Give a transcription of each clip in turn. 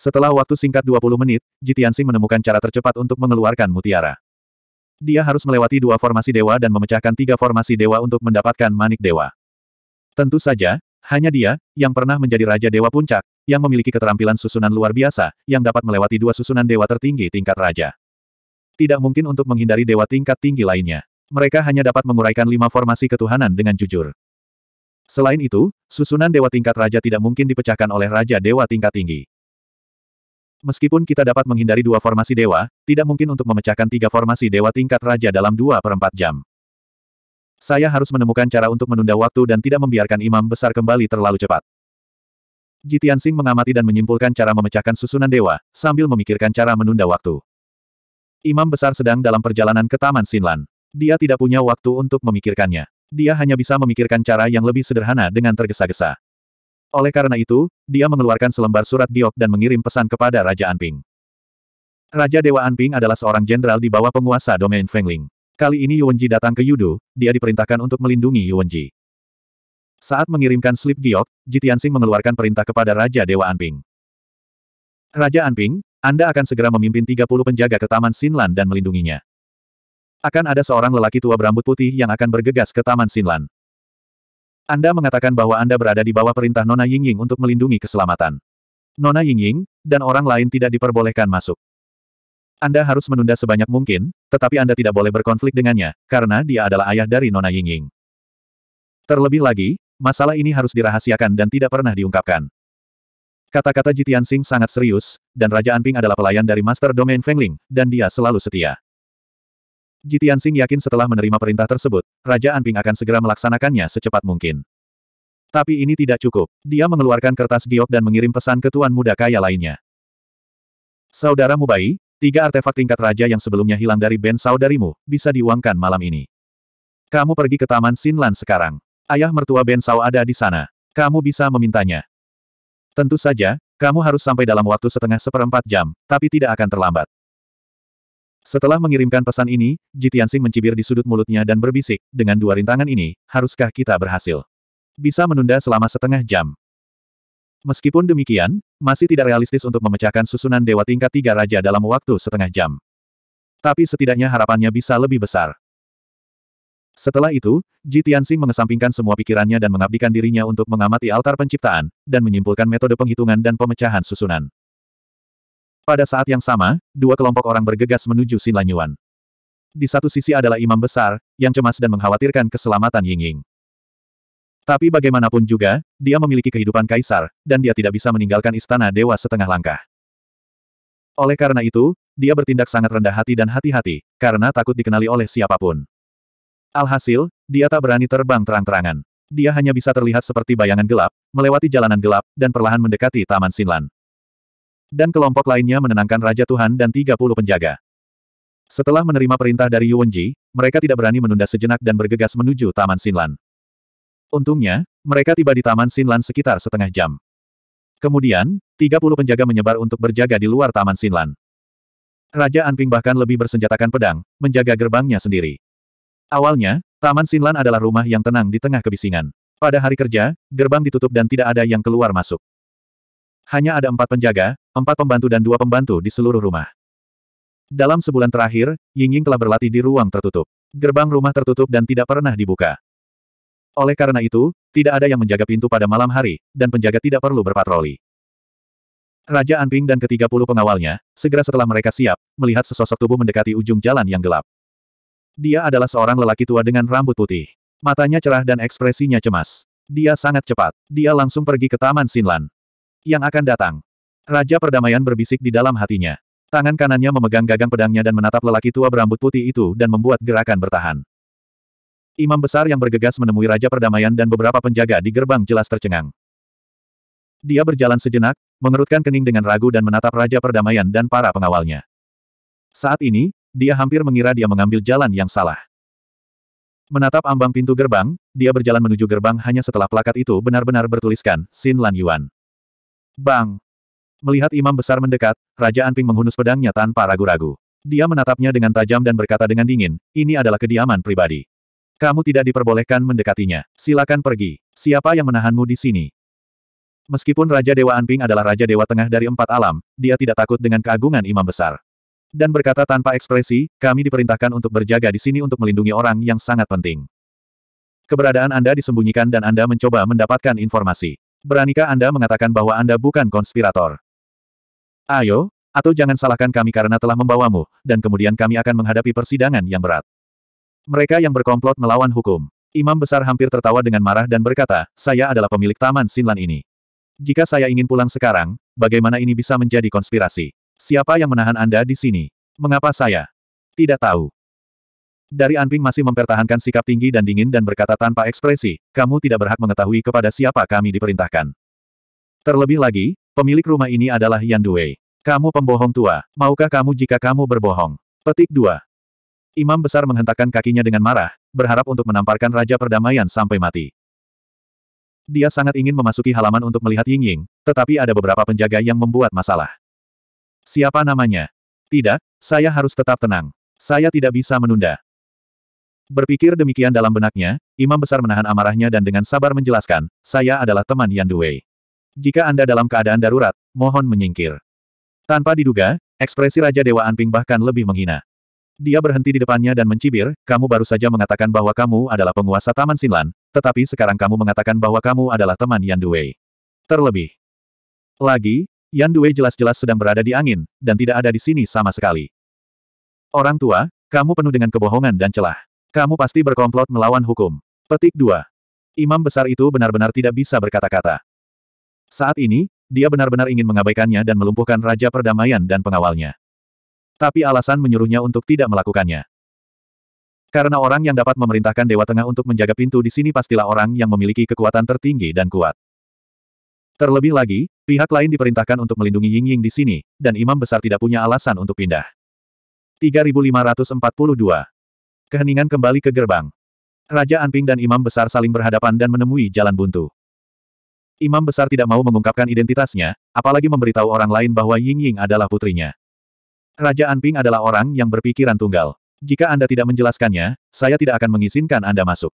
Setelah waktu singkat 20 menit, Jitiansing menemukan cara tercepat untuk mengeluarkan mutiara. Dia harus melewati dua formasi dewa dan memecahkan tiga formasi dewa untuk mendapatkan manik dewa. Tentu saja, hanya dia, yang pernah menjadi Raja Dewa Puncak, yang memiliki keterampilan susunan luar biasa, yang dapat melewati dua susunan dewa tertinggi tingkat raja. Tidak mungkin untuk menghindari dewa tingkat tinggi lainnya. Mereka hanya dapat menguraikan lima formasi ketuhanan dengan jujur. Selain itu, susunan dewa tingkat raja tidak mungkin dipecahkan oleh Raja Dewa tingkat tinggi. Meskipun kita dapat menghindari dua formasi dewa, tidak mungkin untuk memecahkan tiga formasi dewa tingkat raja dalam dua per empat jam. Saya harus menemukan cara untuk menunda waktu dan tidak membiarkan imam besar kembali terlalu cepat. Jitian Sing mengamati dan menyimpulkan cara memecahkan susunan dewa, sambil memikirkan cara menunda waktu. Imam besar sedang dalam perjalanan ke Taman Sinlan. Dia tidak punya waktu untuk memikirkannya. Dia hanya bisa memikirkan cara yang lebih sederhana dengan tergesa-gesa. Oleh karena itu, dia mengeluarkan selembar surat giok dan mengirim pesan kepada Raja Anping. Raja Dewa Anping adalah seorang jenderal di bawah penguasa domain Fengling. Kali ini Yuanji datang ke Yudu, dia diperintahkan untuk melindungi Yuanji. Saat mengirimkan slip giok, Jitiansing mengeluarkan perintah kepada Raja Dewa Anping. Raja Anping, Anda akan segera memimpin 30 penjaga ke Taman Sinlan dan melindunginya. Akan ada seorang lelaki tua berambut putih yang akan bergegas ke Taman Sinlan. Anda mengatakan bahwa Anda berada di bawah perintah Nona Yingying untuk melindungi keselamatan. Nona Yingying, dan orang lain tidak diperbolehkan masuk. Anda harus menunda sebanyak mungkin, tetapi Anda tidak boleh berkonflik dengannya, karena dia adalah ayah dari Nona Yingying. Terlebih lagi, masalah ini harus dirahasiakan dan tidak pernah diungkapkan. Kata-kata Jitian Sing sangat serius, dan Raja Anping adalah pelayan dari Master Domain Fengling, dan dia selalu setia. Jitian Sing yakin setelah menerima perintah tersebut, Raja Anping akan segera melaksanakannya secepat mungkin. Tapi ini tidak cukup. Dia mengeluarkan kertas giok dan mengirim pesan ke tuan muda kaya lainnya. Saudara Mubai, tiga artefak tingkat raja yang sebelumnya hilang dari band saudarimu, bisa diuangkan malam ini. Kamu pergi ke Taman Sinlan sekarang. Ayah mertua Ben Sao ada di sana. Kamu bisa memintanya. Tentu saja, kamu harus sampai dalam waktu setengah seperempat jam, tapi tidak akan terlambat. Setelah mengirimkan pesan ini, Jitiansing mencibir di sudut mulutnya dan berbisik, dengan dua rintangan ini, haruskah kita berhasil? Bisa menunda selama setengah jam. Meskipun demikian, masih tidak realistis untuk memecahkan susunan dewa tingkat tiga raja dalam waktu setengah jam. Tapi setidaknya harapannya bisa lebih besar. Setelah itu, Ji mengesampingkan semua pikirannya dan mengabdikan dirinya untuk mengamati altar penciptaan, dan menyimpulkan metode penghitungan dan pemecahan susunan. Pada saat yang sama, dua kelompok orang bergegas menuju Xin Lanyuan. Di satu sisi adalah imam besar, yang cemas dan mengkhawatirkan keselamatan Ying Ying. Tapi bagaimanapun juga, dia memiliki kehidupan kaisar, dan dia tidak bisa meninggalkan istana dewa setengah langkah. Oleh karena itu, dia bertindak sangat rendah hati dan hati-hati, karena takut dikenali oleh siapapun. Alhasil, dia tak berani terbang terang-terangan. Dia hanya bisa terlihat seperti bayangan gelap, melewati jalanan gelap, dan perlahan mendekati Taman Sinlan. Dan kelompok lainnya menenangkan Raja Tuhan dan 30 penjaga. Setelah menerima perintah dari Yuwenji, mereka tidak berani menunda sejenak dan bergegas menuju Taman Sinlan. Untungnya, mereka tiba di Taman Sinlan sekitar setengah jam. Kemudian, 30 penjaga menyebar untuk berjaga di luar Taman Sinlan. Raja Anping bahkan lebih bersenjatakan pedang, menjaga gerbangnya sendiri. Awalnya, Taman Sinlan adalah rumah yang tenang di tengah kebisingan. Pada hari kerja, gerbang ditutup dan tidak ada yang keluar masuk. Hanya ada empat penjaga, empat pembantu dan dua pembantu di seluruh rumah. Dalam sebulan terakhir, Ying Ying telah berlatih di ruang tertutup. Gerbang rumah tertutup dan tidak pernah dibuka. Oleh karena itu, tidak ada yang menjaga pintu pada malam hari, dan penjaga tidak perlu berpatroli. Raja Anping dan ketiga puluh pengawalnya, segera setelah mereka siap, melihat sesosok tubuh mendekati ujung jalan yang gelap. Dia adalah seorang lelaki tua dengan rambut putih. Matanya cerah dan ekspresinya cemas. Dia sangat cepat. Dia langsung pergi ke Taman Sinlan. Yang akan datang, Raja perdamaian berbisik di dalam hatinya. Tangan kanannya memegang gagang pedangnya dan menatap lelaki tua berambut putih itu dan membuat gerakan bertahan. Imam besar yang bergegas menemui Raja Perdamaian dan beberapa penjaga di gerbang jelas tercengang. Dia berjalan sejenak, mengerutkan kening dengan ragu dan menatap Raja Perdamaian dan para pengawalnya. Saat ini, dia hampir mengira dia mengambil jalan yang salah. Menatap ambang pintu gerbang, dia berjalan menuju gerbang hanya setelah plakat itu benar-benar bertuliskan, Xin Lan Yuan. Bang! Melihat imam besar mendekat, Raja Anping menghunus pedangnya tanpa ragu-ragu. Dia menatapnya dengan tajam dan berkata dengan dingin, ini adalah kediaman pribadi. Kamu tidak diperbolehkan mendekatinya. Silakan pergi. Siapa yang menahanmu di sini? Meskipun Raja Dewa Anping adalah Raja Dewa Tengah dari empat alam, dia tidak takut dengan keagungan imam besar. Dan berkata tanpa ekspresi, kami diperintahkan untuk berjaga di sini untuk melindungi orang yang sangat penting. Keberadaan Anda disembunyikan dan Anda mencoba mendapatkan informasi. Beranikah Anda mengatakan bahwa Anda bukan konspirator? Ayo, atau jangan salahkan kami karena telah membawamu, dan kemudian kami akan menghadapi persidangan yang berat. Mereka yang berkomplot melawan hukum. Imam besar hampir tertawa dengan marah dan berkata, saya adalah pemilik taman Sinlan ini. Jika saya ingin pulang sekarang, bagaimana ini bisa menjadi konspirasi? Siapa yang menahan Anda di sini? Mengapa saya? Tidak tahu. Dari Anping masih mempertahankan sikap tinggi dan dingin dan berkata tanpa ekspresi, kamu tidak berhak mengetahui kepada siapa kami diperintahkan. Terlebih lagi, Pemilik rumah ini adalah Yan Duwei. Kamu pembohong tua, maukah kamu jika kamu berbohong? Petik 2. Imam besar menghentakkan kakinya dengan marah, berharap untuk menamparkan Raja Perdamaian sampai mati. Dia sangat ingin memasuki halaman untuk melihat Ying Ying, tetapi ada beberapa penjaga yang membuat masalah. Siapa namanya? Tidak, saya harus tetap tenang. Saya tidak bisa menunda. Berpikir demikian dalam benaknya, Imam Besar menahan amarahnya dan dengan sabar menjelaskan, saya adalah teman Yan Duwei. Jika Anda dalam keadaan darurat, mohon menyingkir. Tanpa diduga, ekspresi Raja Dewa Anping bahkan lebih menghina. Dia berhenti di depannya dan mencibir, kamu baru saja mengatakan bahwa kamu adalah penguasa Taman Sinlan, tetapi sekarang kamu mengatakan bahwa kamu adalah teman Yan Duwei. Terlebih. Lagi, Yan Duwei jelas-jelas sedang berada di angin, dan tidak ada di sini sama sekali. Orang tua, kamu penuh dengan kebohongan dan celah. Kamu pasti berkomplot melawan hukum. Petik 2. Imam besar itu benar-benar tidak bisa berkata-kata. Saat ini, dia benar-benar ingin mengabaikannya dan melumpuhkan Raja Perdamaian dan pengawalnya. Tapi alasan menyuruhnya untuk tidak melakukannya. Karena orang yang dapat memerintahkan Dewa Tengah untuk menjaga pintu di sini pastilah orang yang memiliki kekuatan tertinggi dan kuat. Terlebih lagi, pihak lain diperintahkan untuk melindungi Ying Ying di sini, dan Imam Besar tidak punya alasan untuk pindah. 3542 Keheningan kembali ke gerbang. Raja Anping dan Imam Besar saling berhadapan dan menemui jalan buntu. Imam besar tidak mau mengungkapkan identitasnya, apalagi memberitahu orang lain bahwa Ying Ying adalah putrinya. Raja Anping adalah orang yang berpikiran tunggal. Jika Anda tidak menjelaskannya, saya tidak akan mengizinkan Anda masuk.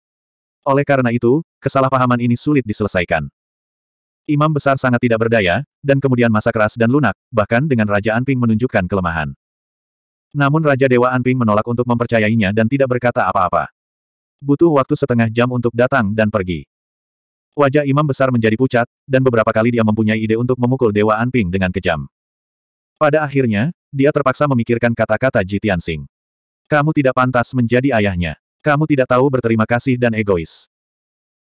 Oleh karena itu, kesalahpahaman ini sulit diselesaikan. Imam besar sangat tidak berdaya, dan kemudian masa keras dan lunak, bahkan dengan Raja Anping menunjukkan kelemahan. Namun Raja Dewa Anping menolak untuk mempercayainya dan tidak berkata apa-apa. Butuh waktu setengah jam untuk datang dan pergi. Wajah imam besar menjadi pucat, dan beberapa kali dia mempunyai ide untuk memukul Dewa Anping dengan kejam. Pada akhirnya, dia terpaksa memikirkan kata-kata Ji Tianxing. Kamu tidak pantas menjadi ayahnya. Kamu tidak tahu berterima kasih dan egois.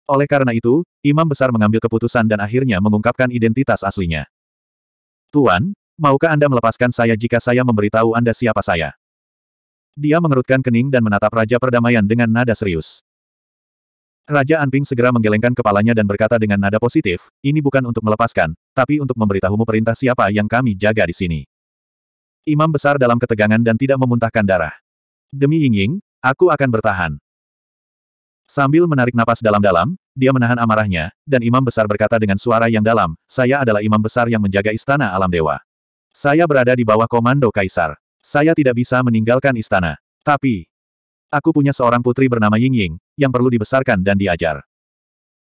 Oleh karena itu, imam besar mengambil keputusan dan akhirnya mengungkapkan identitas aslinya. Tuan, maukah Anda melepaskan saya jika saya memberitahu Anda siapa saya? Dia mengerutkan kening dan menatap Raja Perdamaian dengan nada serius. Raja Anping segera menggelengkan kepalanya dan berkata dengan nada positif, ini bukan untuk melepaskan, tapi untuk memberitahumu perintah siapa yang kami jaga di sini. Imam besar dalam ketegangan dan tidak memuntahkan darah. Demi Yingying, aku akan bertahan. Sambil menarik napas dalam-dalam, dia menahan amarahnya, dan Imam besar berkata dengan suara yang dalam, saya adalah Imam besar yang menjaga istana alam dewa. Saya berada di bawah komando Kaisar. Saya tidak bisa meninggalkan istana. Tapi, Aku punya seorang putri bernama Ying Ying, yang perlu dibesarkan dan diajar.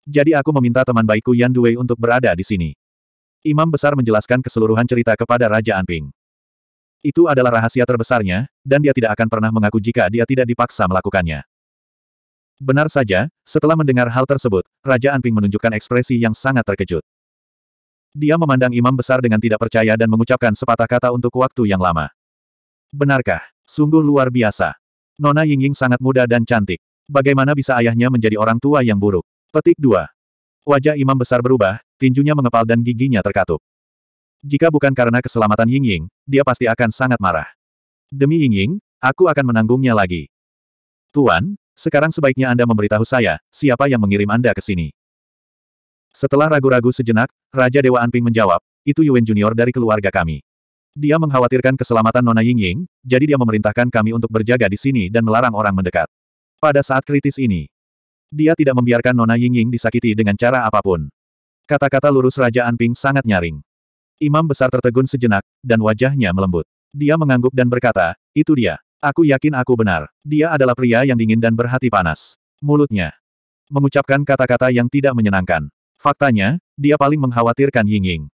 Jadi aku meminta teman baikku Yan Duwei untuk berada di sini. Imam Besar menjelaskan keseluruhan cerita kepada Raja Anping. Itu adalah rahasia terbesarnya, dan dia tidak akan pernah mengaku jika dia tidak dipaksa melakukannya. Benar saja, setelah mendengar hal tersebut, Raja Anping menunjukkan ekspresi yang sangat terkejut. Dia memandang imam besar dengan tidak percaya dan mengucapkan sepatah kata untuk waktu yang lama. Benarkah? Sungguh luar biasa. Nona Yingying sangat muda dan cantik. Bagaimana bisa ayahnya menjadi orang tua yang buruk? Petik 2. Wajah imam besar berubah, tinjunya mengepal dan giginya terkatup. Jika bukan karena keselamatan Yingying, dia pasti akan sangat marah. Demi Yingying, aku akan menanggungnya lagi. Tuan, sekarang sebaiknya Anda memberitahu saya, siapa yang mengirim Anda ke sini. Setelah ragu-ragu sejenak, Raja Dewa Anping menjawab, itu Yuan Junior dari keluarga kami. Dia mengkhawatirkan keselamatan Nona Yingying, jadi dia memerintahkan kami untuk berjaga di sini dan melarang orang mendekat. Pada saat kritis ini, dia tidak membiarkan Nona Yingying disakiti dengan cara apapun. Kata-kata lurus Raja Anping sangat nyaring. Imam besar tertegun sejenak, dan wajahnya melembut. Dia mengangguk dan berkata, itu dia. Aku yakin aku benar. Dia adalah pria yang dingin dan berhati panas. Mulutnya mengucapkan kata-kata yang tidak menyenangkan. Faktanya, dia paling mengkhawatirkan Yingying.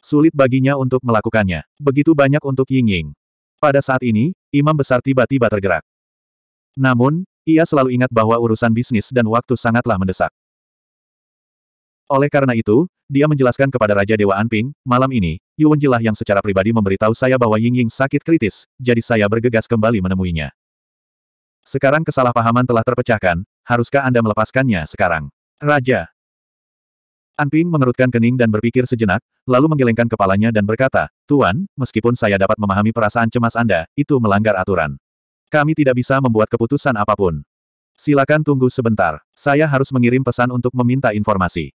Sulit baginya untuk melakukannya. Begitu banyak untuk Ying Ying. Pada saat ini, Imam Besar tiba-tiba tergerak. Namun, ia selalu ingat bahwa urusan bisnis dan waktu sangatlah mendesak. Oleh karena itu, dia menjelaskan kepada Raja Dewa Anping, malam ini, Yuan Jilah yang secara pribadi memberitahu saya bahwa Ying Ying sakit kritis, jadi saya bergegas kembali menemuinya. Sekarang kesalahpahaman telah terpecahkan, haruskah Anda melepaskannya sekarang? Raja, Anping mengerutkan kening dan berpikir sejenak, lalu menggelengkan kepalanya dan berkata, Tuan, meskipun saya dapat memahami perasaan cemas Anda, itu melanggar aturan. Kami tidak bisa membuat keputusan apapun. Silakan tunggu sebentar, saya harus mengirim pesan untuk meminta informasi.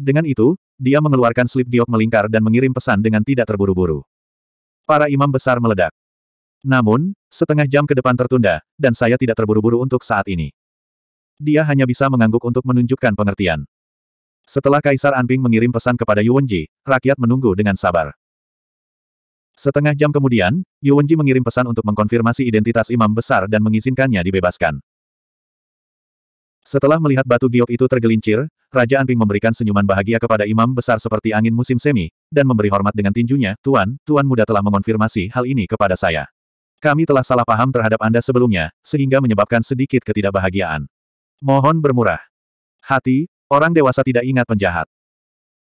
Dengan itu, dia mengeluarkan slip giok melingkar dan mengirim pesan dengan tidak terburu-buru. Para imam besar meledak. Namun, setengah jam ke depan tertunda, dan saya tidak terburu-buru untuk saat ini. Dia hanya bisa mengangguk untuk menunjukkan pengertian. Setelah Kaisar Anping mengirim pesan kepada Yuwenji, rakyat menunggu dengan sabar. Setengah jam kemudian, Yuwenji mengirim pesan untuk mengkonfirmasi identitas imam besar dan mengizinkannya dibebaskan. Setelah melihat batu giok itu tergelincir, Raja Anping memberikan senyuman bahagia kepada imam besar seperti angin musim semi, dan memberi hormat dengan tinjunya, Tuan, Tuan muda telah mengonfirmasi hal ini kepada saya. Kami telah salah paham terhadap Anda sebelumnya, sehingga menyebabkan sedikit ketidakbahagiaan. Mohon bermurah. Hati, Orang dewasa tidak ingat penjahat.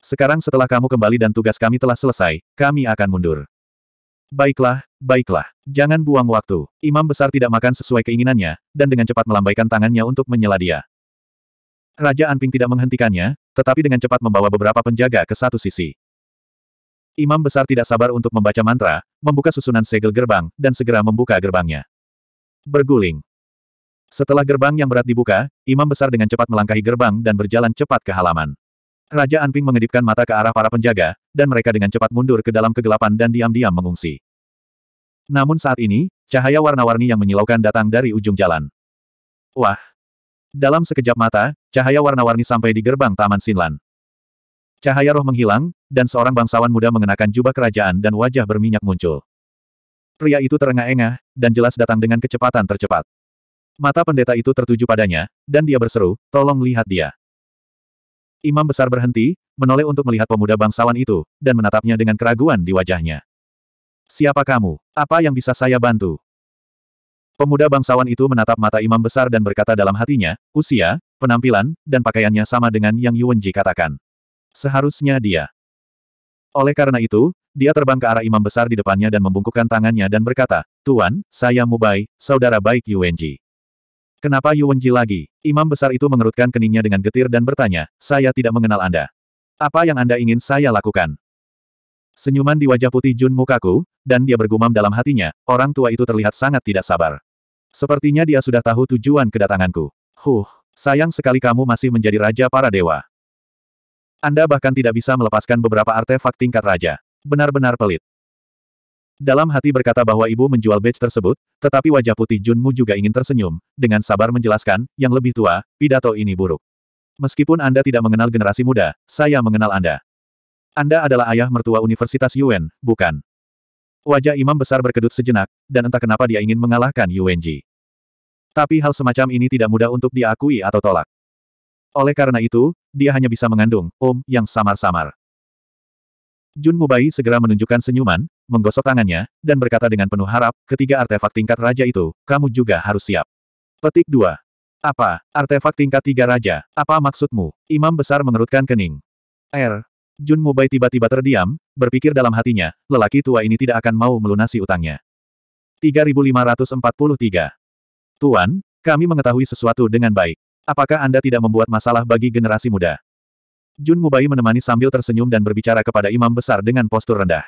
Sekarang setelah kamu kembali dan tugas kami telah selesai, kami akan mundur. Baiklah, baiklah. Jangan buang waktu. Imam besar tidak makan sesuai keinginannya, dan dengan cepat melambaikan tangannya untuk menyela dia. Raja Anping tidak menghentikannya, tetapi dengan cepat membawa beberapa penjaga ke satu sisi. Imam besar tidak sabar untuk membaca mantra, membuka susunan segel gerbang, dan segera membuka gerbangnya. Berguling. Setelah gerbang yang berat dibuka, imam besar dengan cepat melangkahi gerbang dan berjalan cepat ke halaman. Raja Anping mengedipkan mata ke arah para penjaga, dan mereka dengan cepat mundur ke dalam kegelapan dan diam-diam mengungsi. Namun saat ini, cahaya warna-warni yang menyilaukan datang dari ujung jalan. Wah! Dalam sekejap mata, cahaya warna-warni sampai di gerbang Taman Sinlan. Cahaya roh menghilang, dan seorang bangsawan muda mengenakan jubah kerajaan dan wajah berminyak muncul. Pria itu terengah-engah, dan jelas datang dengan kecepatan tercepat. Mata pendeta itu tertuju padanya, dan dia berseru, tolong lihat dia. Imam besar berhenti, menoleh untuk melihat pemuda bangsawan itu, dan menatapnya dengan keraguan di wajahnya. Siapa kamu? Apa yang bisa saya bantu? Pemuda bangsawan itu menatap mata imam besar dan berkata dalam hatinya, usia, penampilan, dan pakaiannya sama dengan yang Yuwenji katakan. Seharusnya dia. Oleh karena itu, dia terbang ke arah imam besar di depannya dan membungkukkan tangannya dan berkata, Tuan, saya Mubai, saudara baik Yuwenji. Kenapa Yu Wenji lagi? Imam besar itu mengerutkan keningnya dengan getir dan bertanya, saya tidak mengenal Anda. Apa yang Anda ingin saya lakukan? Senyuman di wajah putih Jun Mukaku, dan dia bergumam dalam hatinya, orang tua itu terlihat sangat tidak sabar. Sepertinya dia sudah tahu tujuan kedatanganku. Huh, sayang sekali kamu masih menjadi raja para dewa. Anda bahkan tidak bisa melepaskan beberapa artefak tingkat raja. Benar-benar pelit. Dalam hati berkata bahwa ibu menjual badge tersebut, tetapi wajah putih Junmu juga ingin tersenyum, dengan sabar menjelaskan, yang lebih tua, pidato ini buruk. Meskipun Anda tidak mengenal generasi muda, saya mengenal Anda. Anda adalah ayah mertua Universitas Yuan, bukan? Wajah imam besar berkedut sejenak, dan entah kenapa dia ingin mengalahkan Ji. Tapi hal semacam ini tidak mudah untuk diakui atau tolak. Oleh karena itu, dia hanya bisa mengandung, om, yang samar-samar. Jun Mubai segera menunjukkan senyuman, menggosok tangannya, dan berkata dengan penuh harap, ketiga artefak tingkat raja itu, kamu juga harus siap. Petik 2. Apa, artefak tingkat tiga raja, apa maksudmu? Imam besar mengerutkan kening. Er. Jun Mubai tiba-tiba terdiam, berpikir dalam hatinya, lelaki tua ini tidak akan mau melunasi utangnya. 3543. Tuan, kami mengetahui sesuatu dengan baik. Apakah Anda tidak membuat masalah bagi generasi muda? Jun Mubai menemani sambil tersenyum dan berbicara kepada imam besar dengan postur rendah.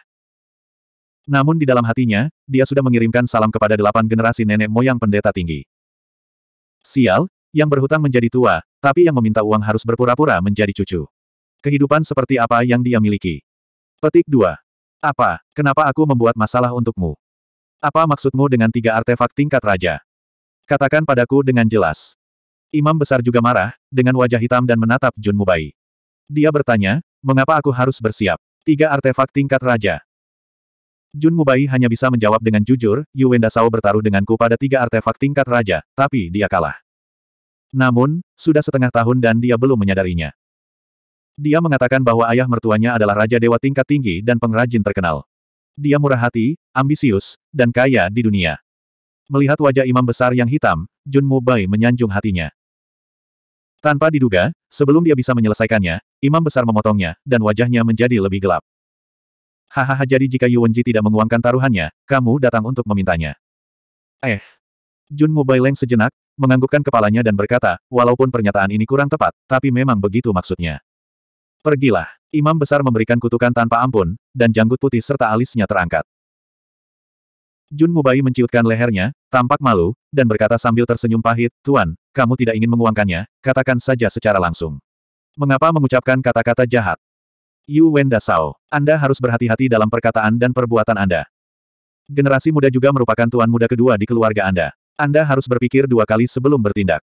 Namun di dalam hatinya, dia sudah mengirimkan salam kepada delapan generasi nenek moyang pendeta tinggi. Sial, yang berhutang menjadi tua, tapi yang meminta uang harus berpura-pura menjadi cucu. Kehidupan seperti apa yang dia miliki? Petik 2. Apa, kenapa aku membuat masalah untukmu? Apa maksudmu dengan tiga artefak tingkat raja? Katakan padaku dengan jelas. Imam besar juga marah, dengan wajah hitam dan menatap Jun Mubai. Dia bertanya, mengapa aku harus bersiap? Tiga artefak tingkat raja. Jun Mubai hanya bisa menjawab dengan jujur, Yuwen Dasao bertaruh denganku pada tiga artefak tingkat raja, tapi dia kalah. Namun, sudah setengah tahun dan dia belum menyadarinya. Dia mengatakan bahwa ayah mertuanya adalah Raja Dewa tingkat tinggi dan pengrajin terkenal. Dia murah hati, ambisius, dan kaya di dunia. Melihat wajah imam besar yang hitam, Jun Mubai menyanjung hatinya. Tanpa diduga, sebelum dia bisa menyelesaikannya, Imam besar memotongnya, dan wajahnya menjadi lebih gelap. Hahaha jadi jika Yuwenji tidak menguangkan taruhannya, kamu datang untuk memintanya. Eh. Jun Mubai leng sejenak, menganggukkan kepalanya dan berkata, walaupun pernyataan ini kurang tepat, tapi memang begitu maksudnya. Pergilah. Imam besar memberikan kutukan tanpa ampun, dan janggut putih serta alisnya terangkat. Jun Mubai menciutkan lehernya, tampak malu, dan berkata sambil tersenyum pahit, Tuan, kamu tidak ingin menguangkannya, katakan saja secara langsung. Mengapa mengucapkan kata-kata jahat? Yu Wen Dasao, Anda harus berhati-hati dalam perkataan dan perbuatan Anda. Generasi muda juga merupakan tuan muda kedua di keluarga Anda. Anda harus berpikir dua kali sebelum bertindak.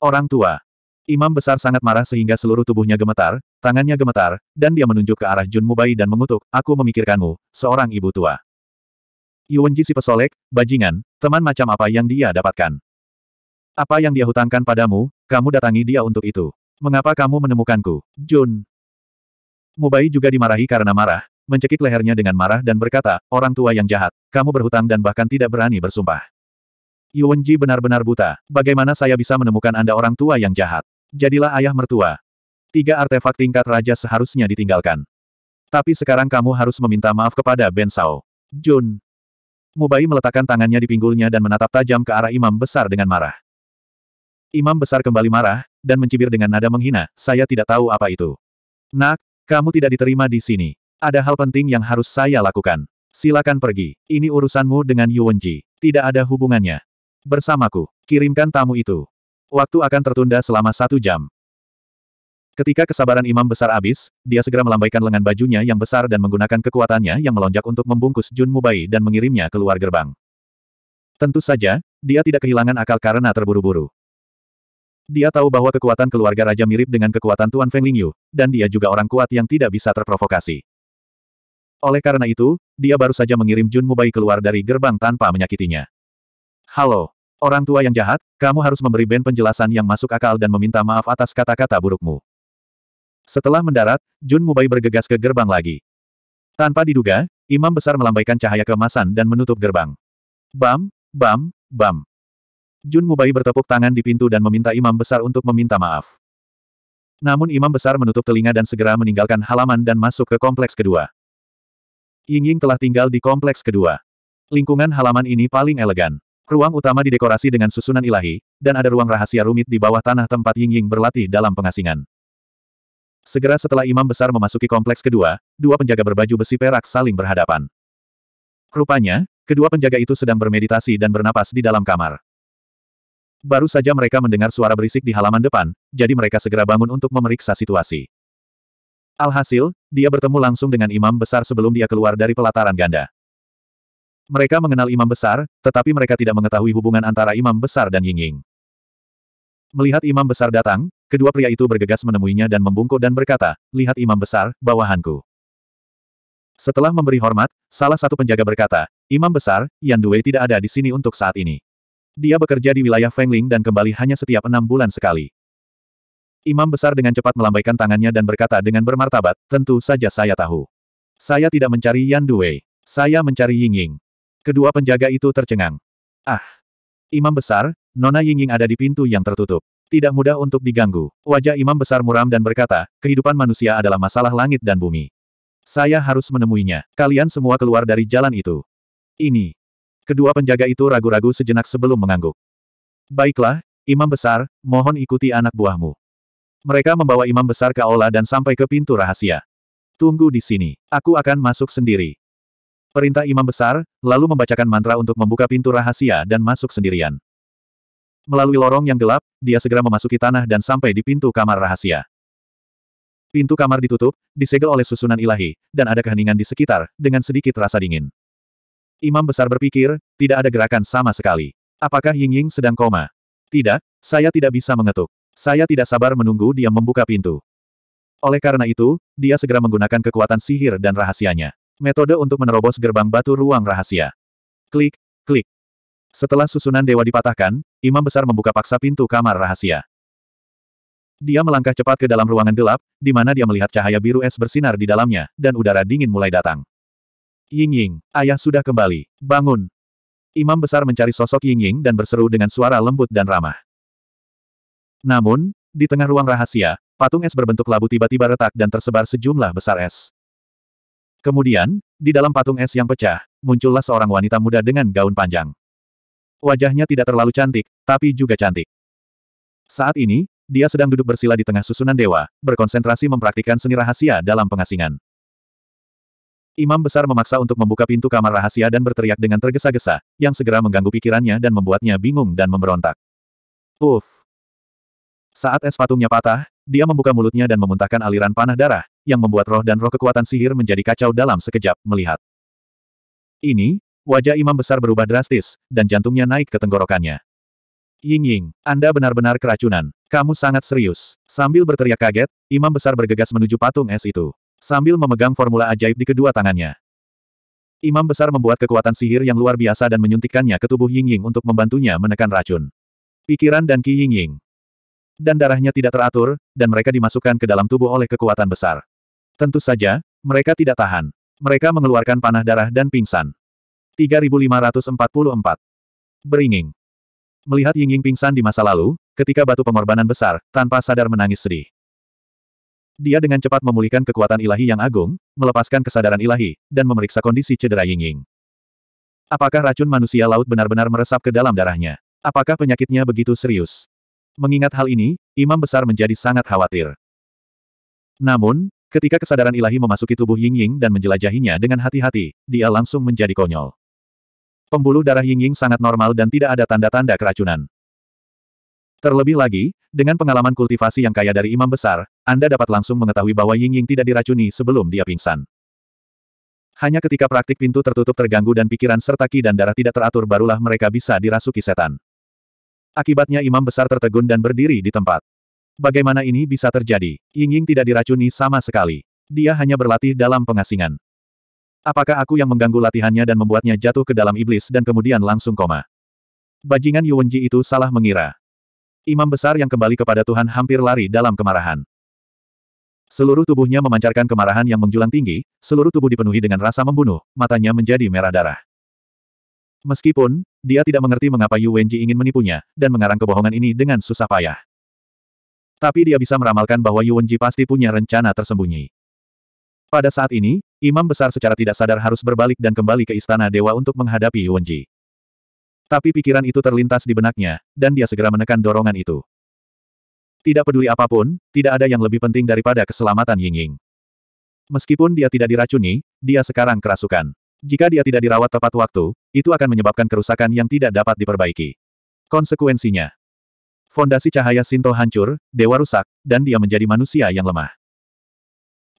Orang tua. Imam besar sangat marah sehingga seluruh tubuhnya gemetar, tangannya gemetar, dan dia menunjuk ke arah Jun Mubai dan mengutuk, aku memikirkanmu, seorang ibu tua. Yuan si pesolek, bajingan, teman macam apa yang dia dapatkan? Apa yang dia hutangkan padamu, kamu datangi dia untuk itu. Mengapa kamu menemukanku, Jun? Mubai juga dimarahi karena marah, mencekik lehernya dengan marah dan berkata, orang tua yang jahat, kamu berhutang dan bahkan tidak berani bersumpah. Yuanji benar-benar buta, bagaimana saya bisa menemukan Anda orang tua yang jahat? Jadilah ayah mertua. Tiga artefak tingkat raja seharusnya ditinggalkan. Tapi sekarang kamu harus meminta maaf kepada Ben Sao. Jun. Mubai meletakkan tangannya di pinggulnya dan menatap tajam ke arah imam besar dengan marah. Imam besar kembali marah, dan mencibir dengan nada menghina, saya tidak tahu apa itu. Nak, kamu tidak diterima di sini. Ada hal penting yang harus saya lakukan. Silakan pergi. Ini urusanmu dengan Yuwenji. Tidak ada hubungannya. Bersamaku. Kirimkan tamu itu. Waktu akan tertunda selama satu jam. Ketika kesabaran imam besar habis, dia segera melambaikan lengan bajunya yang besar dan menggunakan kekuatannya yang melonjak untuk membungkus Jun Mubai dan mengirimnya keluar gerbang. Tentu saja, dia tidak kehilangan akal karena terburu-buru. Dia tahu bahwa kekuatan keluarga raja mirip dengan kekuatan Tuan Feng Lingyu, dan dia juga orang kuat yang tidak bisa terprovokasi. Oleh karena itu, dia baru saja mengirim Jun Mubai keluar dari gerbang tanpa menyakitinya. Halo, orang tua yang jahat, kamu harus memberi Ben penjelasan yang masuk akal dan meminta maaf atas kata-kata burukmu. Setelah mendarat, Jun Mubai bergegas ke gerbang lagi. Tanpa diduga, imam besar melambaikan cahaya keemasan dan menutup gerbang. Bam, bam, bam. Jun Mubai bertepuk tangan di pintu dan meminta imam besar untuk meminta maaf. Namun imam besar menutup telinga dan segera meninggalkan halaman dan masuk ke kompleks kedua. Ying telah tinggal di kompleks kedua. Lingkungan halaman ini paling elegan. Ruang utama didekorasi dengan susunan ilahi, dan ada ruang rahasia rumit di bawah tanah tempat Ying Ying berlatih dalam pengasingan. Segera setelah imam besar memasuki kompleks kedua, dua penjaga berbaju besi perak saling berhadapan. Rupanya, kedua penjaga itu sedang bermeditasi dan bernapas di dalam kamar. Baru saja mereka mendengar suara berisik di halaman depan, jadi mereka segera bangun untuk memeriksa situasi. Alhasil, dia bertemu langsung dengan imam besar sebelum dia keluar dari pelataran ganda. Mereka mengenal imam besar, tetapi mereka tidak mengetahui hubungan antara imam besar dan Ying Ying. Melihat imam besar datang, kedua pria itu bergegas menemuinya dan membungkuk dan berkata, Lihat imam besar, bawahanku. Setelah memberi hormat, salah satu penjaga berkata, Imam besar, Yan Dui tidak ada di sini untuk saat ini. Dia bekerja di wilayah Fengling dan kembali hanya setiap enam bulan sekali. Imam besar dengan cepat melambaikan tangannya dan berkata dengan bermartabat, tentu saja saya tahu. Saya tidak mencari Yan Duwei. Saya mencari Ying Ying. Kedua penjaga itu tercengang. Ah! Imam besar, Nona Ying Ying ada di pintu yang tertutup. Tidak mudah untuk diganggu. Wajah Imam besar muram dan berkata, kehidupan manusia adalah masalah langit dan bumi. Saya harus menemuinya. Kalian semua keluar dari jalan itu. Ini, Kedua penjaga itu ragu-ragu sejenak sebelum mengangguk. Baiklah, Imam Besar, mohon ikuti anak buahmu. Mereka membawa Imam Besar ke aula dan sampai ke pintu rahasia. Tunggu di sini, aku akan masuk sendiri. Perintah Imam Besar, lalu membacakan mantra untuk membuka pintu rahasia dan masuk sendirian. Melalui lorong yang gelap, dia segera memasuki tanah dan sampai di pintu kamar rahasia. Pintu kamar ditutup, disegel oleh susunan ilahi, dan ada keheningan di sekitar, dengan sedikit rasa dingin. Imam besar berpikir, tidak ada gerakan sama sekali. Apakah Ying Ying sedang koma? Tidak, saya tidak bisa mengetuk. Saya tidak sabar menunggu dia membuka pintu. Oleh karena itu, dia segera menggunakan kekuatan sihir dan rahasianya. Metode untuk menerobos gerbang batu ruang rahasia. Klik, klik. Setelah susunan dewa dipatahkan, Imam Besar membuka paksa pintu kamar rahasia. Dia melangkah cepat ke dalam ruangan gelap, di mana dia melihat cahaya biru es bersinar di dalamnya, dan udara dingin mulai datang. Ying Ying, ayah sudah kembali. Bangun. Imam besar mencari sosok Ying Ying dan berseru dengan suara lembut dan ramah. Namun, di tengah ruang rahasia, patung es berbentuk labu tiba-tiba retak dan tersebar sejumlah besar es. Kemudian, di dalam patung es yang pecah, muncullah seorang wanita muda dengan gaun panjang. Wajahnya tidak terlalu cantik, tapi juga cantik. Saat ini, dia sedang duduk bersila di tengah susunan dewa, berkonsentrasi mempraktikkan seni rahasia dalam pengasingan. Imam besar memaksa untuk membuka pintu kamar rahasia dan berteriak dengan tergesa-gesa, yang segera mengganggu pikirannya dan membuatnya bingung dan memberontak. Uff! Saat es patungnya patah, dia membuka mulutnya dan memuntahkan aliran panah darah, yang membuat roh dan roh kekuatan sihir menjadi kacau dalam sekejap, melihat. Ini, wajah imam besar berubah drastis, dan jantungnya naik ke tenggorokannya. Ying Ying, Anda benar-benar keracunan. Kamu sangat serius. Sambil berteriak kaget, imam besar bergegas menuju patung es itu. Sambil memegang formula ajaib di kedua tangannya. Imam besar membuat kekuatan sihir yang luar biasa dan menyuntikkannya ke tubuh Yingying untuk membantunya menekan racun. Pikiran dan Qi Yingying. Dan darahnya tidak teratur, dan mereka dimasukkan ke dalam tubuh oleh kekuatan besar. Tentu saja, mereka tidak tahan. Mereka mengeluarkan panah darah dan pingsan. 3544. Beringing. Melihat Yingying pingsan di masa lalu, ketika batu pengorbanan besar, tanpa sadar menangis sedih. Dia dengan cepat memulihkan kekuatan ilahi yang agung, melepaskan kesadaran ilahi, dan memeriksa kondisi cedera Yingying. Apakah racun manusia laut benar-benar meresap ke dalam darahnya? Apakah penyakitnya begitu serius? Mengingat hal ini, Imam Besar menjadi sangat khawatir. Namun, ketika kesadaran ilahi memasuki tubuh Ying Ying dan menjelajahinya dengan hati-hati, dia langsung menjadi konyol. Pembuluh darah Ying Ying sangat normal dan tidak ada tanda-tanda keracunan. Terlebih lagi, dengan pengalaman kultivasi yang kaya dari Imam Besar, anda dapat langsung mengetahui bahwa Ying Ying tidak diracuni sebelum dia pingsan. Hanya ketika praktik pintu tertutup terganggu dan pikiran serta ki dan darah tidak teratur barulah mereka bisa dirasuki setan. Akibatnya imam besar tertegun dan berdiri di tempat. Bagaimana ini bisa terjadi? Ying Ying tidak diracuni sama sekali. Dia hanya berlatih dalam pengasingan. Apakah aku yang mengganggu latihannya dan membuatnya jatuh ke dalam iblis dan kemudian langsung koma? Bajingan Yuwenji itu salah mengira. Imam besar yang kembali kepada Tuhan hampir lari dalam kemarahan. Seluruh tubuhnya memancarkan kemarahan yang menjulang tinggi, seluruh tubuh dipenuhi dengan rasa membunuh, matanya menjadi merah darah. Meskipun, dia tidak mengerti mengapa Yu Wenji ingin menipunya, dan mengarang kebohongan ini dengan susah payah. Tapi dia bisa meramalkan bahwa Yu Wenji pasti punya rencana tersembunyi. Pada saat ini, Imam Besar secara tidak sadar harus berbalik dan kembali ke Istana Dewa untuk menghadapi Yu Wenji. Tapi pikiran itu terlintas di benaknya, dan dia segera menekan dorongan itu. Tidak peduli apapun, tidak ada yang lebih penting daripada keselamatan Yingying. Meskipun dia tidak diracuni, dia sekarang kerasukan. Jika dia tidak dirawat tepat waktu, itu akan menyebabkan kerusakan yang tidak dapat diperbaiki. Konsekuensinya, fondasi cahaya Sinto hancur, dewa rusak, dan dia menjadi manusia yang lemah.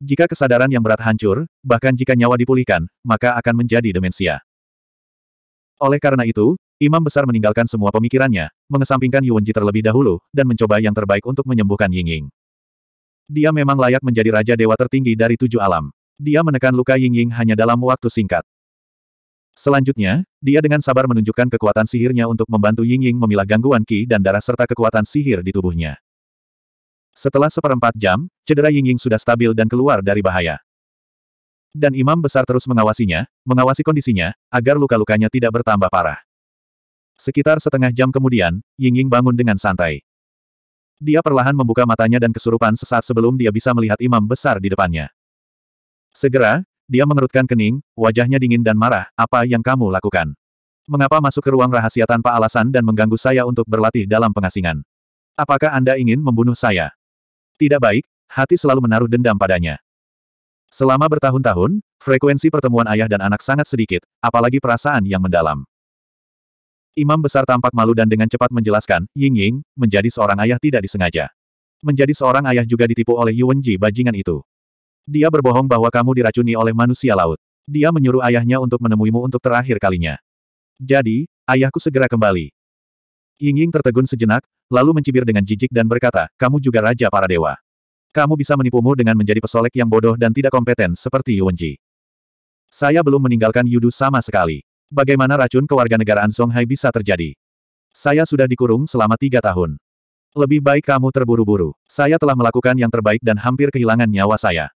Jika kesadaran yang berat hancur, bahkan jika nyawa dipulihkan, maka akan menjadi demensia. Oleh karena itu, Imam besar meninggalkan semua pemikirannya, mengesampingkan Yuan Ji terlebih dahulu, dan mencoba yang terbaik untuk menyembuhkan Ying Ying. Dia memang layak menjadi raja dewa tertinggi dari tujuh alam. Dia menekan luka Ying Ying hanya dalam waktu singkat. Selanjutnya, dia dengan sabar menunjukkan kekuatan sihirnya untuk membantu Ying Ying memilah gangguan ki dan darah serta kekuatan sihir di tubuhnya. Setelah seperempat jam, cedera Ying Ying sudah stabil dan keluar dari bahaya. Dan imam besar terus mengawasinya, mengawasi kondisinya, agar luka-lukanya tidak bertambah parah. Sekitar setengah jam kemudian, Ying Ying bangun dengan santai. Dia perlahan membuka matanya dan kesurupan sesaat sebelum dia bisa melihat imam besar di depannya. Segera, dia mengerutkan kening, wajahnya dingin dan marah, apa yang kamu lakukan? Mengapa masuk ke ruang rahasia tanpa alasan dan mengganggu saya untuk berlatih dalam pengasingan? Apakah Anda ingin membunuh saya? Tidak baik, hati selalu menaruh dendam padanya. Selama bertahun-tahun, frekuensi pertemuan ayah dan anak sangat sedikit, apalagi perasaan yang mendalam. Imam besar tampak malu dan dengan cepat menjelaskan, Ying Ying, menjadi seorang ayah tidak disengaja. Menjadi seorang ayah juga ditipu oleh Yuan Ji bajingan itu. Dia berbohong bahwa kamu diracuni oleh manusia laut. Dia menyuruh ayahnya untuk menemuimu untuk terakhir kalinya. Jadi, ayahku segera kembali. Ying Ying tertegun sejenak, lalu mencibir dengan jijik dan berkata, kamu juga raja para dewa. Kamu bisa menipumu dengan menjadi pesolek yang bodoh dan tidak kompeten seperti Yuan Ji. Saya belum meninggalkan Yudu sama sekali. Bagaimana racun kewarganegaraan Songhai bisa terjadi? Saya sudah dikurung selama tiga tahun. Lebih baik kamu terburu-buru. Saya telah melakukan yang terbaik dan hampir kehilangan nyawa saya.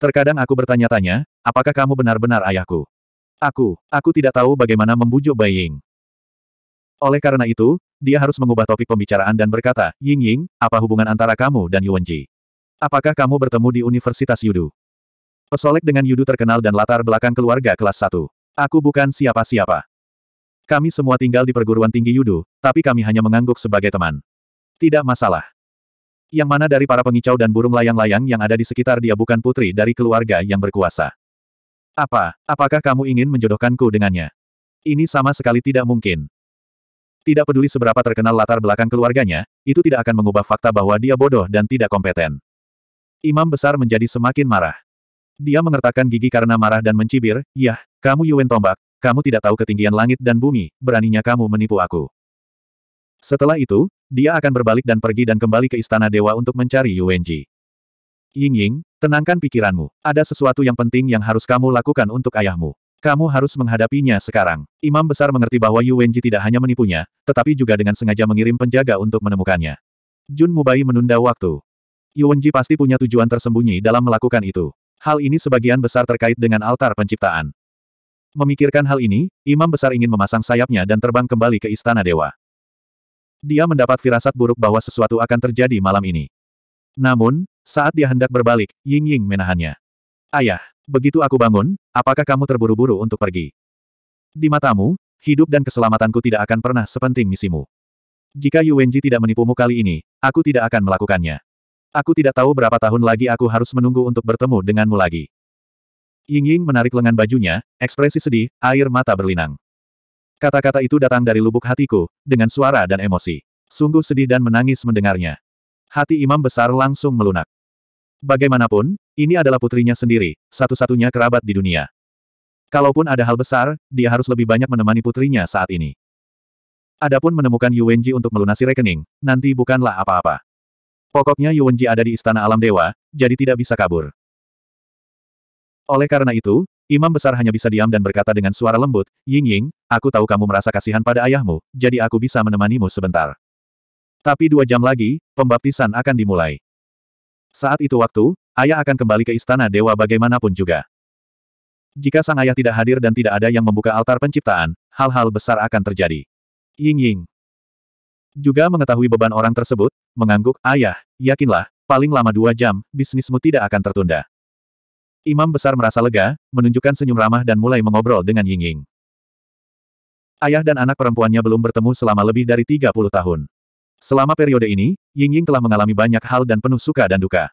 Terkadang aku bertanya-tanya, apakah kamu benar-benar ayahku? Aku, aku tidak tahu bagaimana membujuk Bai Ying. Oleh karena itu, dia harus mengubah topik pembicaraan dan berkata, Ying Ying, apa hubungan antara kamu dan Yuanji? Apakah kamu bertemu di Universitas Yudu? Pesolek dengan Yudu terkenal dan latar belakang keluarga kelas 1. Aku bukan siapa-siapa. Kami semua tinggal di perguruan tinggi Yudu, tapi kami hanya mengangguk sebagai teman. Tidak masalah. Yang mana dari para pengicau dan burung layang-layang yang ada di sekitar dia bukan putri dari keluarga yang berkuasa. Apa, apakah kamu ingin menjodohkanku dengannya? Ini sama sekali tidak mungkin. Tidak peduli seberapa terkenal latar belakang keluarganya, itu tidak akan mengubah fakta bahwa dia bodoh dan tidak kompeten. Imam besar menjadi semakin marah. Dia mengertakkan gigi karena marah dan mencibir, Yah, kamu Yuen Tombak, kamu tidak tahu ketinggian langit dan bumi, beraninya kamu menipu aku. Setelah itu, dia akan berbalik dan pergi dan kembali ke Istana Dewa untuk mencari Ji. Ying Ying, tenangkan pikiranmu. Ada sesuatu yang penting yang harus kamu lakukan untuk ayahmu. Kamu harus menghadapinya sekarang. Imam besar mengerti bahwa Ji tidak hanya menipunya, tetapi juga dengan sengaja mengirim penjaga untuk menemukannya. Jun Mubai menunda waktu. Ji pasti punya tujuan tersembunyi dalam melakukan itu. Hal ini sebagian besar terkait dengan altar penciptaan. Memikirkan hal ini, Imam Besar ingin memasang sayapnya dan terbang kembali ke Istana Dewa. Dia mendapat firasat buruk bahwa sesuatu akan terjadi malam ini. Namun, saat dia hendak berbalik, Ying Ying menahannya. Ayah, begitu aku bangun, apakah kamu terburu-buru untuk pergi? Di matamu, hidup dan keselamatanku tidak akan pernah sepenting misimu. Jika Yu Wenji tidak menipumu kali ini, aku tidak akan melakukannya. Aku tidak tahu berapa tahun lagi aku harus menunggu untuk bertemu denganmu lagi. Ying Ying menarik lengan bajunya, ekspresi sedih, air mata berlinang. Kata-kata itu datang dari lubuk hatiku, dengan suara dan emosi. Sungguh sedih dan menangis mendengarnya. Hati imam besar langsung melunak. Bagaimanapun, ini adalah putrinya sendiri, satu-satunya kerabat di dunia. Kalaupun ada hal besar, dia harus lebih banyak menemani putrinya saat ini. Adapun menemukan Yuwenji untuk melunasi rekening, nanti bukanlah apa-apa. Pokoknya Yuwenji ada di Istana Alam Dewa, jadi tidak bisa kabur. Oleh karena itu, Imam besar hanya bisa diam dan berkata dengan suara lembut, Ying Ying, aku tahu kamu merasa kasihan pada ayahmu, jadi aku bisa menemanimu sebentar. Tapi dua jam lagi, pembaptisan akan dimulai. Saat itu waktu, ayah akan kembali ke istana dewa bagaimanapun juga. Jika sang ayah tidak hadir dan tidak ada yang membuka altar penciptaan, hal-hal besar akan terjadi. Ying Ying juga mengetahui beban orang tersebut, mengangguk, ayah, yakinlah, paling lama dua jam, bisnismu tidak akan tertunda. Imam besar merasa lega, menunjukkan senyum ramah dan mulai mengobrol dengan Ying Ying. Ayah dan anak perempuannya belum bertemu selama lebih dari 30 tahun. Selama periode ini, Ying Ying telah mengalami banyak hal dan penuh suka dan duka.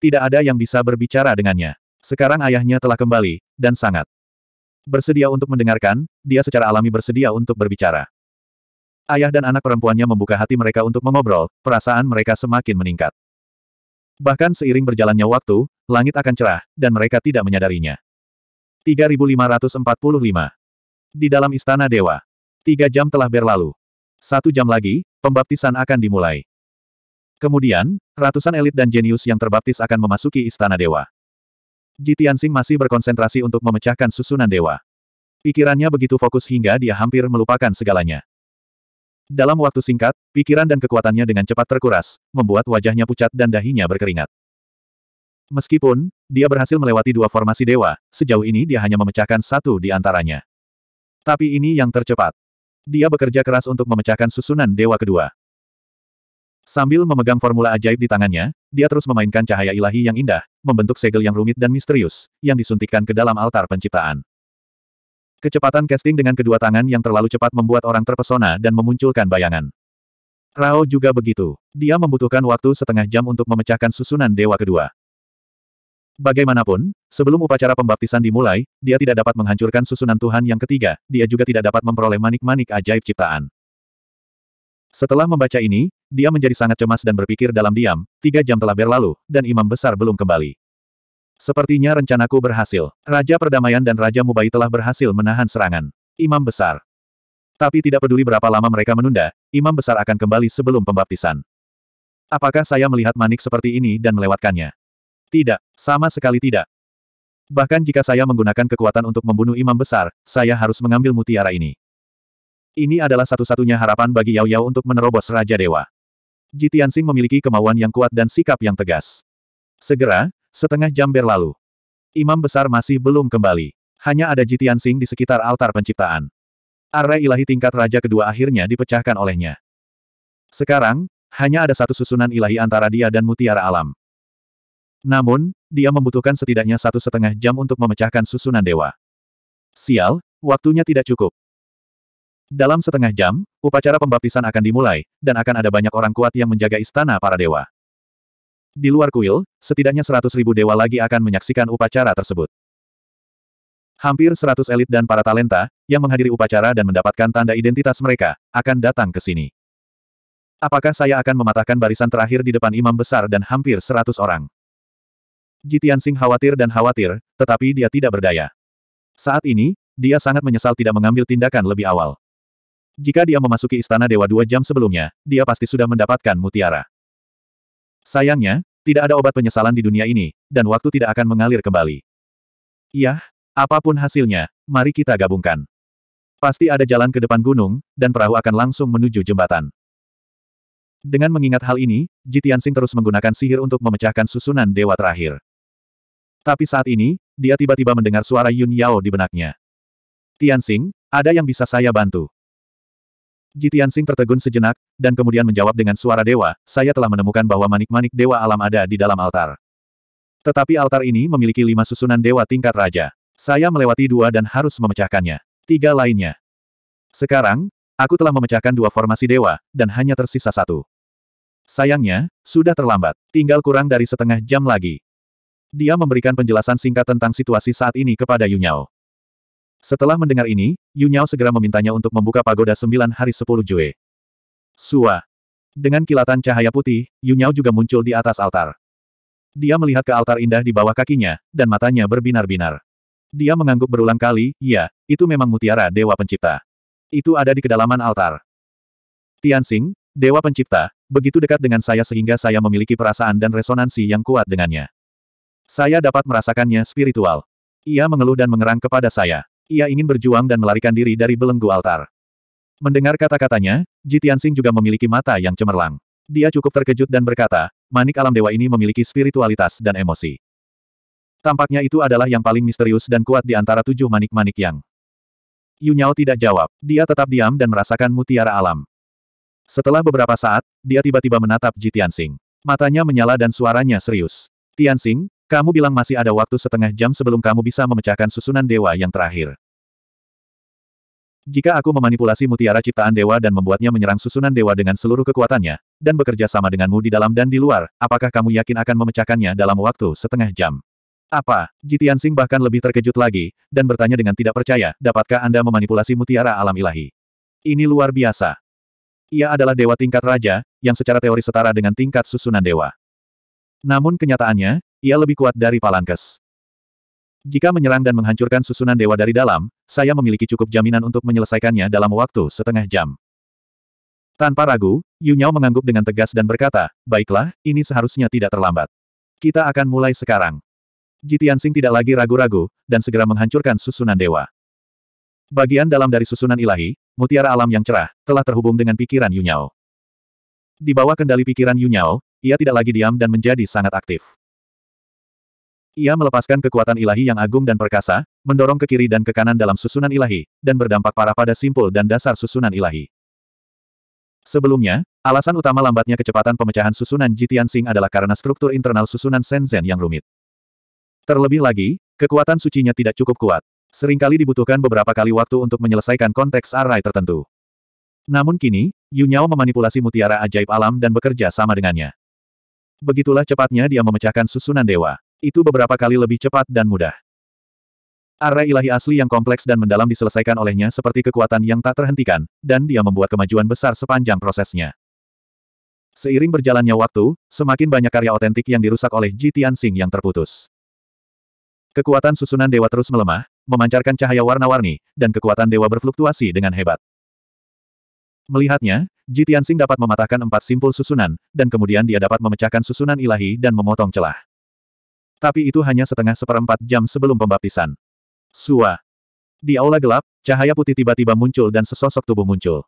Tidak ada yang bisa berbicara dengannya. Sekarang ayahnya telah kembali, dan sangat bersedia untuk mendengarkan, dia secara alami bersedia untuk berbicara. Ayah dan anak perempuannya membuka hati mereka untuk mengobrol, perasaan mereka semakin meningkat. Bahkan seiring berjalannya waktu, langit akan cerah, dan mereka tidak menyadarinya. 3545 Di dalam Istana Dewa. Tiga jam telah berlalu. Satu jam lagi, pembaptisan akan dimulai. Kemudian, ratusan elit dan jenius yang terbaptis akan memasuki Istana Dewa. Ji Tianxing masih berkonsentrasi untuk memecahkan susunan dewa. Pikirannya begitu fokus hingga dia hampir melupakan segalanya. Dalam waktu singkat, pikiran dan kekuatannya dengan cepat terkuras, membuat wajahnya pucat dan dahinya berkeringat. Meskipun, dia berhasil melewati dua formasi dewa, sejauh ini dia hanya memecahkan satu di antaranya. Tapi ini yang tercepat. Dia bekerja keras untuk memecahkan susunan dewa kedua. Sambil memegang formula ajaib di tangannya, dia terus memainkan cahaya ilahi yang indah, membentuk segel yang rumit dan misterius, yang disuntikkan ke dalam altar penciptaan. Kecepatan casting dengan kedua tangan yang terlalu cepat membuat orang terpesona dan memunculkan bayangan. Rao juga begitu. Dia membutuhkan waktu setengah jam untuk memecahkan susunan dewa kedua. Bagaimanapun, sebelum upacara pembaptisan dimulai, dia tidak dapat menghancurkan susunan Tuhan yang ketiga, dia juga tidak dapat memperoleh manik-manik ajaib ciptaan. Setelah membaca ini, dia menjadi sangat cemas dan berpikir dalam diam, tiga jam telah berlalu, dan imam besar belum kembali. Sepertinya rencanaku berhasil. Raja Perdamaian dan Raja Mubai telah berhasil menahan serangan. Imam Besar. Tapi tidak peduli berapa lama mereka menunda, Imam Besar akan kembali sebelum pembaptisan. Apakah saya melihat manik seperti ini dan melewatkannya? Tidak, sama sekali tidak. Bahkan jika saya menggunakan kekuatan untuk membunuh Imam Besar, saya harus mengambil mutiara ini. Ini adalah satu-satunya harapan bagi Yao Yao untuk menerobos Raja Dewa. Jitiansing memiliki kemauan yang kuat dan sikap yang tegas. Segera, Setengah jam berlalu. Imam besar masih belum kembali. Hanya ada Jitian Sing di sekitar altar penciptaan. Array ilahi tingkat raja kedua akhirnya dipecahkan olehnya. Sekarang, hanya ada satu susunan ilahi antara dia dan mutiara alam. Namun, dia membutuhkan setidaknya satu setengah jam untuk memecahkan susunan dewa. Sial, waktunya tidak cukup. Dalam setengah jam, upacara pembaptisan akan dimulai, dan akan ada banyak orang kuat yang menjaga istana para dewa. Di luar kuil, setidaknya seratus ribu dewa lagi akan menyaksikan upacara tersebut. Hampir seratus elit dan para talenta, yang menghadiri upacara dan mendapatkan tanda identitas mereka, akan datang ke sini. Apakah saya akan mematahkan barisan terakhir di depan imam besar dan hampir seratus orang? Jitian Singh khawatir dan khawatir, tetapi dia tidak berdaya. Saat ini, dia sangat menyesal tidak mengambil tindakan lebih awal. Jika dia memasuki istana Dewa dua jam sebelumnya, dia pasti sudah mendapatkan mutiara. Sayangnya, tidak ada obat penyesalan di dunia ini, dan waktu tidak akan mengalir kembali. Yah, apapun hasilnya, mari kita gabungkan. Pasti ada jalan ke depan gunung, dan perahu akan langsung menuju jembatan. Dengan mengingat hal ini, Sing terus menggunakan sihir untuk memecahkan susunan dewa terakhir. Tapi saat ini, dia tiba-tiba mendengar suara Yun Yao di benaknya. Tianxing, ada yang bisa saya bantu? Jitian Sing tertegun sejenak, dan kemudian menjawab dengan suara dewa, saya telah menemukan bahwa manik-manik dewa alam ada di dalam altar. Tetapi altar ini memiliki lima susunan dewa tingkat raja. Saya melewati dua dan harus memecahkannya. Tiga lainnya. Sekarang, aku telah memecahkan dua formasi dewa, dan hanya tersisa satu. Sayangnya, sudah terlambat. Tinggal kurang dari setengah jam lagi. Dia memberikan penjelasan singkat tentang situasi saat ini kepada Yunyao. Setelah mendengar ini, Yu Nyao segera memintanya untuk membuka pagoda sembilan hari sepuluh Jue. Sua. Dengan kilatan cahaya putih, Yu Nyao juga muncul di atas altar. Dia melihat ke altar indah di bawah kakinya, dan matanya berbinar-binar. Dia mengangguk berulang kali, ya, itu memang mutiara Dewa Pencipta. Itu ada di kedalaman altar. Tianxing, Dewa Pencipta, begitu dekat dengan saya sehingga saya memiliki perasaan dan resonansi yang kuat dengannya. Saya dapat merasakannya spiritual. Ia mengeluh dan mengerang kepada saya ia ingin berjuang dan melarikan diri dari belenggu altar. Mendengar kata-katanya, Ji Tianxing juga memiliki mata yang cemerlang. Dia cukup terkejut dan berkata, manik alam dewa ini memiliki spiritualitas dan emosi. Tampaknya itu adalah yang paling misterius dan kuat di antara tujuh manik-manik yang. Yunyao tidak jawab. Dia tetap diam dan merasakan mutiara alam. Setelah beberapa saat, dia tiba-tiba menatap Ji Tianxing. Matanya menyala dan suaranya serius. Tianxing, kamu bilang masih ada waktu setengah jam sebelum kamu bisa memecahkan susunan dewa yang terakhir. Jika aku memanipulasi mutiara ciptaan dewa dan membuatnya menyerang susunan dewa dengan seluruh kekuatannya, dan bekerja sama denganmu di dalam dan di luar, apakah kamu yakin akan memecahkannya dalam waktu setengah jam? Apa? Jitian Sing bahkan lebih terkejut lagi, dan bertanya dengan tidak percaya, dapatkah Anda memanipulasi mutiara alam ilahi? Ini luar biasa. Ia adalah dewa tingkat raja, yang secara teori setara dengan tingkat susunan dewa. Namun kenyataannya, ia lebih kuat dari Palankes. Jika menyerang dan menghancurkan susunan dewa dari dalam, saya memiliki cukup jaminan untuk menyelesaikannya dalam waktu setengah jam. Tanpa ragu, Yu mengangguk dengan tegas dan berkata, baiklah, ini seharusnya tidak terlambat. Kita akan mulai sekarang. Jitiansing tidak lagi ragu-ragu, dan segera menghancurkan susunan dewa. Bagian dalam dari susunan ilahi, mutiara alam yang cerah, telah terhubung dengan pikiran Yu Di bawah kendali pikiran Yu ia tidak lagi diam dan menjadi sangat aktif. Ia melepaskan kekuatan ilahi yang agung dan perkasa, mendorong ke kiri dan ke kanan dalam susunan ilahi, dan berdampak parah pada simpul dan dasar susunan ilahi. Sebelumnya, alasan utama lambatnya kecepatan pemecahan susunan Jitian Sing adalah karena struktur internal susunan Shenzhen yang rumit. Terlebih lagi, kekuatan sucinya tidak cukup kuat. Seringkali dibutuhkan beberapa kali waktu untuk menyelesaikan konteks arai tertentu. Namun kini, Yu memanipulasi mutiara ajaib alam dan bekerja sama dengannya. Begitulah cepatnya dia memecahkan susunan dewa. Itu beberapa kali lebih cepat dan mudah. Arah ilahi asli yang kompleks dan mendalam diselesaikan olehnya seperti kekuatan yang tak terhentikan, dan dia membuat kemajuan besar sepanjang prosesnya. Seiring berjalannya waktu, semakin banyak karya otentik yang dirusak oleh Ji Sing yang terputus. Kekuatan susunan dewa terus melemah, memancarkan cahaya warna-warni, dan kekuatan dewa berfluktuasi dengan hebat. Melihatnya, Ji Sing dapat mematahkan empat simpul susunan, dan kemudian dia dapat memecahkan susunan ilahi dan memotong celah. Tapi itu hanya setengah seperempat jam sebelum pembaptisan. Sua. Di aula gelap, cahaya putih tiba-tiba muncul dan sesosok tubuh muncul.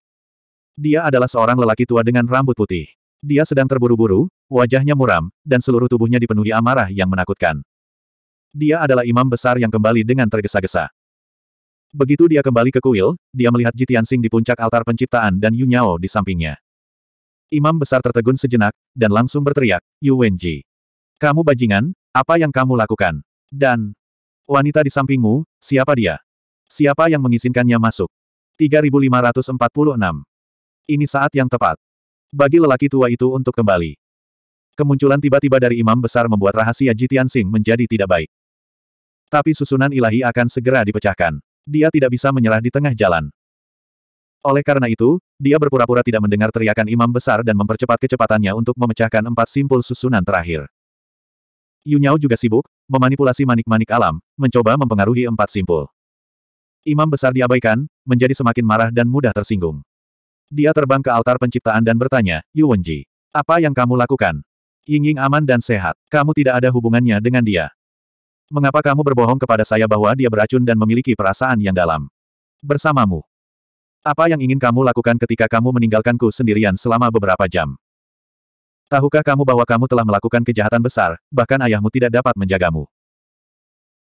Dia adalah seorang lelaki tua dengan rambut putih. Dia sedang terburu-buru, wajahnya muram, dan seluruh tubuhnya dipenuhi amarah yang menakutkan. Dia adalah imam besar yang kembali dengan tergesa-gesa. Begitu dia kembali ke kuil, dia melihat Jitian Sing di puncak altar penciptaan dan Yu Nyao di sampingnya. Imam besar tertegun sejenak, dan langsung berteriak, Yu Wenji. Kamu bajingan, apa yang kamu lakukan? Dan, wanita di sampingmu, siapa dia? Siapa yang mengizinkannya masuk? 3546. Ini saat yang tepat. Bagi lelaki tua itu untuk kembali. Kemunculan tiba-tiba dari imam besar membuat rahasia Jitian Sing menjadi tidak baik. Tapi susunan ilahi akan segera dipecahkan. Dia tidak bisa menyerah di tengah jalan. Oleh karena itu, dia berpura-pura tidak mendengar teriakan imam besar dan mempercepat kecepatannya untuk memecahkan empat simpul susunan terakhir. Yu Nyao juga sibuk, memanipulasi manik-manik alam, mencoba mempengaruhi empat simpul. Imam besar diabaikan, menjadi semakin marah dan mudah tersinggung. Dia terbang ke altar penciptaan dan bertanya, Yu Wenji, apa yang kamu lakukan? Yingying aman dan sehat, kamu tidak ada hubungannya dengan dia. Mengapa kamu berbohong kepada saya bahwa dia beracun dan memiliki perasaan yang dalam? Bersamamu. Apa yang ingin kamu lakukan ketika kamu meninggalkanku sendirian selama beberapa jam? Tahukah kamu bahwa kamu telah melakukan kejahatan besar, bahkan ayahmu tidak dapat menjagamu?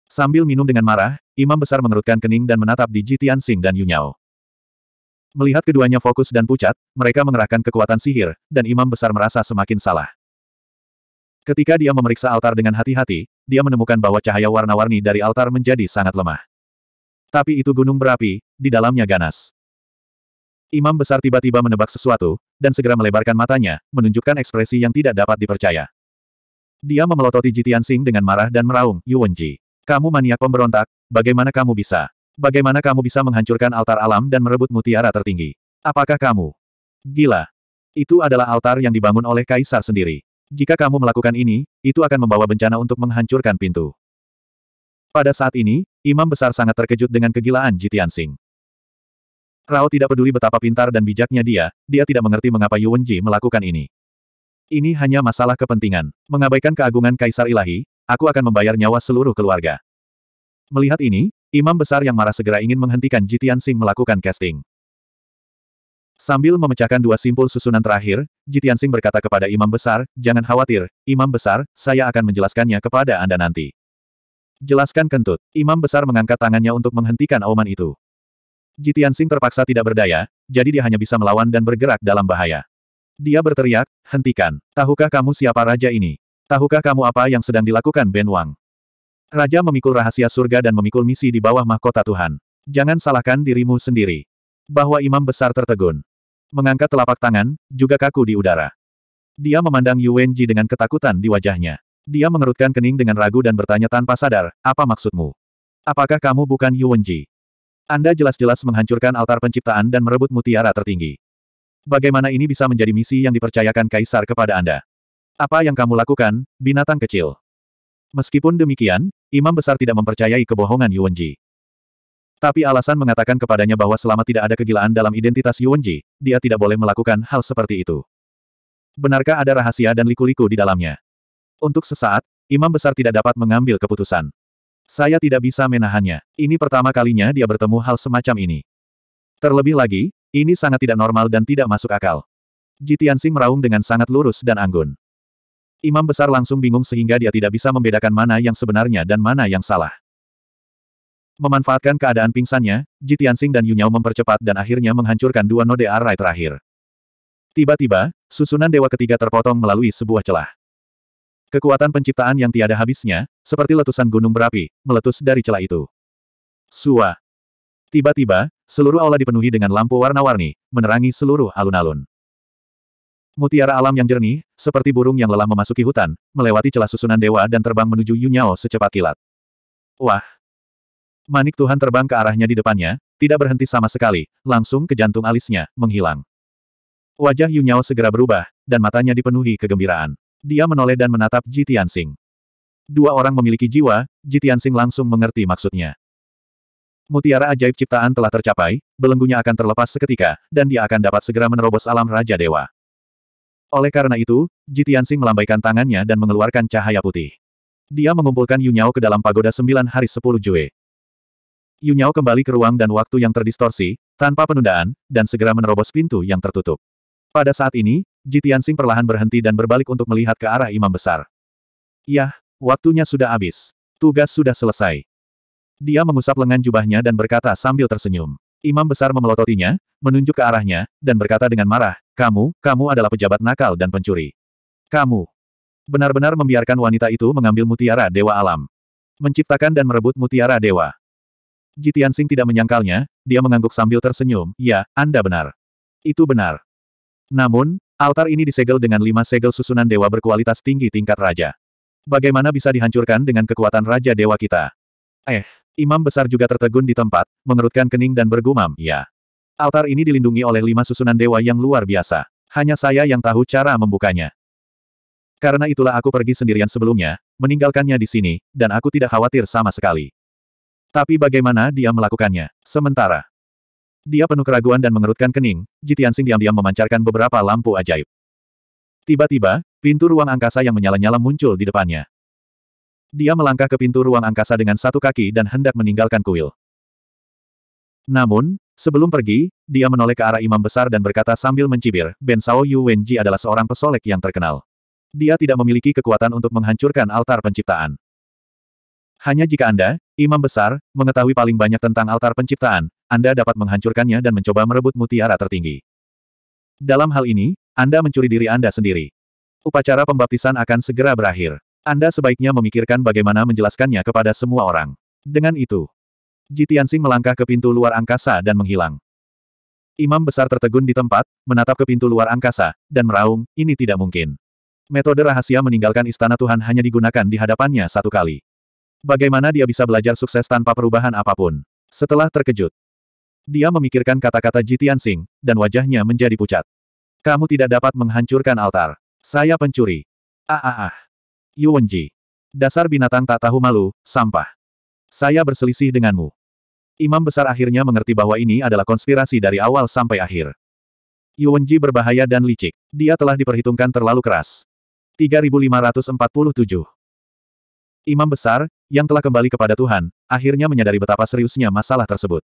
Sambil minum dengan marah, Imam Besar mengerutkan kening dan menatap di Jitian Sing dan Yunyao. Melihat keduanya fokus dan pucat, mereka mengerahkan kekuatan sihir, dan Imam Besar merasa semakin salah. Ketika dia memeriksa altar dengan hati-hati, dia menemukan bahwa cahaya warna-warni dari altar menjadi sangat lemah. Tapi itu gunung berapi, di dalamnya ganas. Imam besar tiba-tiba menebak sesuatu, dan segera melebarkan matanya, menunjukkan ekspresi yang tidak dapat dipercaya. Dia memelototi Jitian Sing dengan marah dan meraung, Yuwenji. Kamu maniak pemberontak, bagaimana kamu bisa? Bagaimana kamu bisa menghancurkan altar alam dan merebut mutiara tertinggi? Apakah kamu? Gila. Itu adalah altar yang dibangun oleh kaisar sendiri. Jika kamu melakukan ini, itu akan membawa bencana untuk menghancurkan pintu. Pada saat ini, Imam Besar sangat terkejut dengan kegilaan Jitian Singh. Rao tidak peduli betapa pintar dan bijaknya dia, dia tidak mengerti mengapa Yuan Ji melakukan ini. Ini hanya masalah kepentingan. Mengabaikan keagungan Kaisar Ilahi, aku akan membayar nyawa seluruh keluarga. Melihat ini, imam besar yang marah segera ingin menghentikan Jitian Sing melakukan casting. Sambil memecahkan dua simpul susunan terakhir, Jitian Sing berkata kepada imam besar, jangan khawatir, imam besar, saya akan menjelaskannya kepada Anda nanti. Jelaskan kentut. Imam besar mengangkat tangannya untuk menghentikan auman itu. Jitian Sing terpaksa tidak berdaya, jadi dia hanya bisa melawan dan bergerak dalam bahaya. Dia berteriak, hentikan. Tahukah kamu siapa raja ini? Tahukah kamu apa yang sedang dilakukan Ben Wang? Raja memikul rahasia surga dan memikul misi di bawah mahkota Tuhan. Jangan salahkan dirimu sendiri. Bahwa imam besar tertegun. Mengangkat telapak tangan, juga kaku di udara. Dia memandang Yuan Ji dengan ketakutan di wajahnya. Dia mengerutkan kening dengan ragu dan bertanya tanpa sadar, apa maksudmu? Apakah kamu bukan Yuan Ji? Anda jelas-jelas menghancurkan altar penciptaan dan merebut mutiara tertinggi. Bagaimana ini bisa menjadi misi yang dipercayakan kaisar kepada Anda? Apa yang kamu lakukan, binatang kecil? Meskipun demikian, imam besar tidak mempercayai kebohongan Yuanji. Tapi alasan mengatakan kepadanya bahwa selama tidak ada kegilaan dalam identitas Yuanji, dia tidak boleh melakukan hal seperti itu. Benarkah ada rahasia dan liku-liku di dalamnya? Untuk sesaat, imam besar tidak dapat mengambil keputusan. Saya tidak bisa menahannya. Ini pertama kalinya dia bertemu hal semacam ini. Terlebih lagi, ini sangat tidak normal dan tidak masuk akal. Jitiansi meraung dengan sangat lurus dan anggun. Imam besar langsung bingung sehingga dia tidak bisa membedakan mana yang sebenarnya dan mana yang salah. Memanfaatkan keadaan pingsannya, Jitiansing dan Yunyao mempercepat dan akhirnya menghancurkan dua node arai terakhir. Tiba-tiba, susunan dewa ketiga terpotong melalui sebuah celah. Kekuatan penciptaan yang tiada habisnya, seperti letusan gunung berapi, meletus dari celah itu. Sua. Tiba-tiba, seluruh aula dipenuhi dengan lampu warna-warni, menerangi seluruh alun-alun. Mutiara alam yang jernih, seperti burung yang lelah memasuki hutan, melewati celah susunan dewa dan terbang menuju Yunyao secepat kilat. Wah! Manik Tuhan terbang ke arahnya di depannya, tidak berhenti sama sekali, langsung ke jantung alisnya, menghilang. Wajah Yunyao segera berubah, dan matanya dipenuhi kegembiraan dia menoleh dan menatap Ji Tianxing. Dua orang memiliki jiwa, Ji Tianxing langsung mengerti maksudnya. Mutiara ajaib ciptaan telah tercapai, belenggunya akan terlepas seketika, dan dia akan dapat segera menerobos alam Raja Dewa. Oleh karena itu, Ji Tianxing melambaikan tangannya dan mengeluarkan cahaya putih. Dia mengumpulkan Yunyao ke dalam pagoda sembilan hari sepuluh Jue. Yunyao kembali ke ruang dan waktu yang terdistorsi, tanpa penundaan, dan segera menerobos pintu yang tertutup. Pada saat ini, Jitiansing perlahan berhenti dan berbalik untuk melihat ke arah imam besar. Yah, waktunya sudah habis. Tugas sudah selesai. Dia mengusap lengan jubahnya dan berkata sambil tersenyum. Imam besar memelototinya, menunjuk ke arahnya, dan berkata dengan marah, Kamu, kamu adalah pejabat nakal dan pencuri. Kamu benar-benar membiarkan wanita itu mengambil mutiara Dewa Alam. Menciptakan dan merebut mutiara Dewa. Jitian Sing tidak menyangkalnya, dia mengangguk sambil tersenyum, ya, Anda benar. Itu benar. Namun, Altar ini disegel dengan lima segel susunan dewa berkualitas tinggi tingkat raja. Bagaimana bisa dihancurkan dengan kekuatan raja dewa kita? Eh, imam besar juga tertegun di tempat, mengerutkan kening dan bergumam, ya. Altar ini dilindungi oleh lima susunan dewa yang luar biasa. Hanya saya yang tahu cara membukanya. Karena itulah aku pergi sendirian sebelumnya, meninggalkannya di sini, dan aku tidak khawatir sama sekali. Tapi bagaimana dia melakukannya? Sementara, dia penuh keraguan dan mengerutkan kening, Jitiansing diam-diam memancarkan beberapa lampu ajaib. Tiba-tiba, pintu ruang angkasa yang menyala-nyala muncul di depannya. Dia melangkah ke pintu ruang angkasa dengan satu kaki dan hendak meninggalkan kuil. Namun, sebelum pergi, dia menoleh ke arah imam besar dan berkata sambil mencibir, Ben Sao Yu Wenji adalah seorang pesolek yang terkenal. Dia tidak memiliki kekuatan untuk menghancurkan altar penciptaan. Hanya jika Anda, imam besar, mengetahui paling banyak tentang altar penciptaan, Anda dapat menghancurkannya dan mencoba merebut mutiara tertinggi. Dalam hal ini, Anda mencuri diri Anda sendiri. Upacara pembaptisan akan segera berakhir. Anda sebaiknya memikirkan bagaimana menjelaskannya kepada semua orang. Dengan itu, Jitiansing melangkah ke pintu luar angkasa dan menghilang. Imam besar tertegun di tempat, menatap ke pintu luar angkasa, dan meraung, ini tidak mungkin. Metode rahasia meninggalkan istana Tuhan hanya digunakan di hadapannya satu kali. Bagaimana dia bisa belajar sukses tanpa perubahan apapun? Setelah terkejut, dia memikirkan kata-kata Jitian Sing, dan wajahnya menjadi pucat. Kamu tidak dapat menghancurkan altar. Saya pencuri. Ah ah ah. Yuwenji. Dasar binatang tak tahu malu, sampah. Saya berselisih denganmu. Imam besar akhirnya mengerti bahwa ini adalah konspirasi dari awal sampai akhir. Yuwenji berbahaya dan licik. Dia telah diperhitungkan terlalu keras. 3547 Imam besar, yang telah kembali kepada Tuhan, akhirnya menyadari betapa seriusnya masalah tersebut.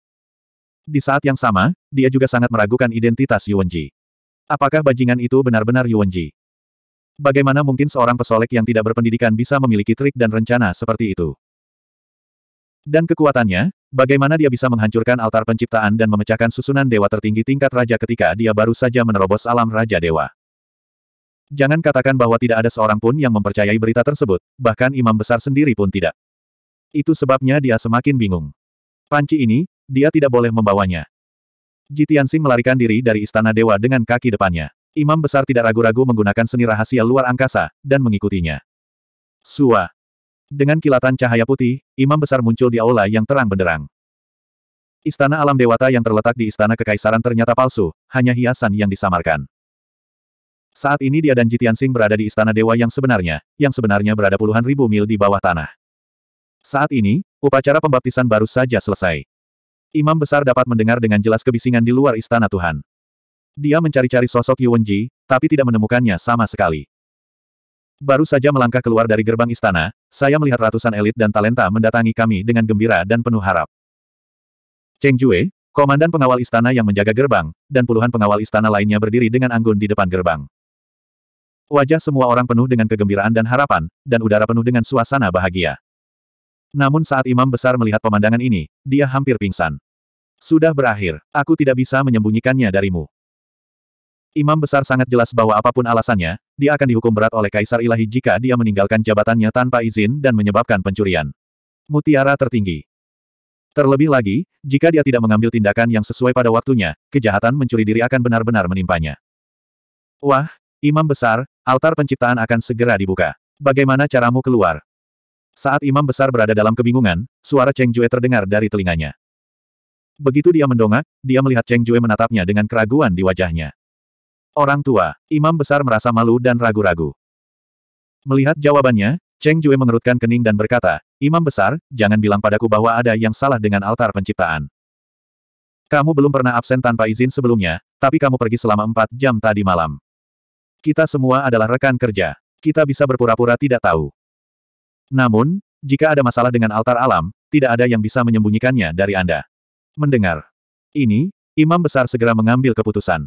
Di saat yang sama, dia juga sangat meragukan identitas Yuanji. Apakah bajingan itu benar-benar Yuanji? Bagaimana mungkin seorang pesolek yang tidak berpendidikan bisa memiliki trik dan rencana seperti itu? Dan kekuatannya, bagaimana dia bisa menghancurkan altar penciptaan dan memecahkan susunan dewa tertinggi tingkat raja ketika dia baru saja menerobos alam raja dewa? Jangan katakan bahwa tidak ada seorang pun yang mempercayai berita tersebut, bahkan imam besar sendiri pun tidak. Itu sebabnya dia semakin bingung. Panci ini, dia tidak boleh membawanya. Jitiansing melarikan diri dari istana dewa dengan kaki depannya. Imam besar tidak ragu-ragu menggunakan seni rahasia luar angkasa, dan mengikutinya. Sua. Dengan kilatan cahaya putih, imam besar muncul di aula yang terang benderang. Istana alam dewata yang terletak di istana kekaisaran ternyata palsu, hanya hiasan yang disamarkan. Saat ini dia dan Jitian Sing berada di Istana Dewa yang sebenarnya, yang sebenarnya berada puluhan ribu mil di bawah tanah. Saat ini, upacara pembaptisan baru saja selesai. Imam besar dapat mendengar dengan jelas kebisingan di luar istana Tuhan. Dia mencari-cari sosok Yuanji, tapi tidak menemukannya sama sekali. Baru saja melangkah keluar dari gerbang istana, saya melihat ratusan elit dan talenta mendatangi kami dengan gembira dan penuh harap. Cheng Jue, komandan pengawal istana yang menjaga gerbang, dan puluhan pengawal istana lainnya berdiri dengan anggun di depan gerbang. Wajah semua orang penuh dengan kegembiraan dan harapan, dan udara penuh dengan suasana bahagia. Namun saat imam besar melihat pemandangan ini, dia hampir pingsan. Sudah berakhir, aku tidak bisa menyembunyikannya darimu. Imam besar sangat jelas bahwa apapun alasannya, dia akan dihukum berat oleh Kaisar Ilahi jika dia meninggalkan jabatannya tanpa izin dan menyebabkan pencurian. Mutiara tertinggi. Terlebih lagi, jika dia tidak mengambil tindakan yang sesuai pada waktunya, kejahatan mencuri diri akan benar-benar menimpanya. Wah, Imam besar, altar penciptaan akan segera dibuka. Bagaimana caramu keluar? Saat imam besar berada dalam kebingungan, suara Cheng Jue terdengar dari telinganya. Begitu dia mendongak, dia melihat Cheng Jue menatapnya dengan keraguan di wajahnya. Orang tua, imam besar merasa malu dan ragu-ragu. Melihat jawabannya, Cheng Jue mengerutkan kening dan berkata, Imam besar, jangan bilang padaku bahwa ada yang salah dengan altar penciptaan. Kamu belum pernah absen tanpa izin sebelumnya, tapi kamu pergi selama empat jam tadi malam. Kita semua adalah rekan kerja. Kita bisa berpura-pura tidak tahu. Namun, jika ada masalah dengan altar alam, tidak ada yang bisa menyembunyikannya dari Anda. Mendengar. Ini, Imam Besar segera mengambil keputusan.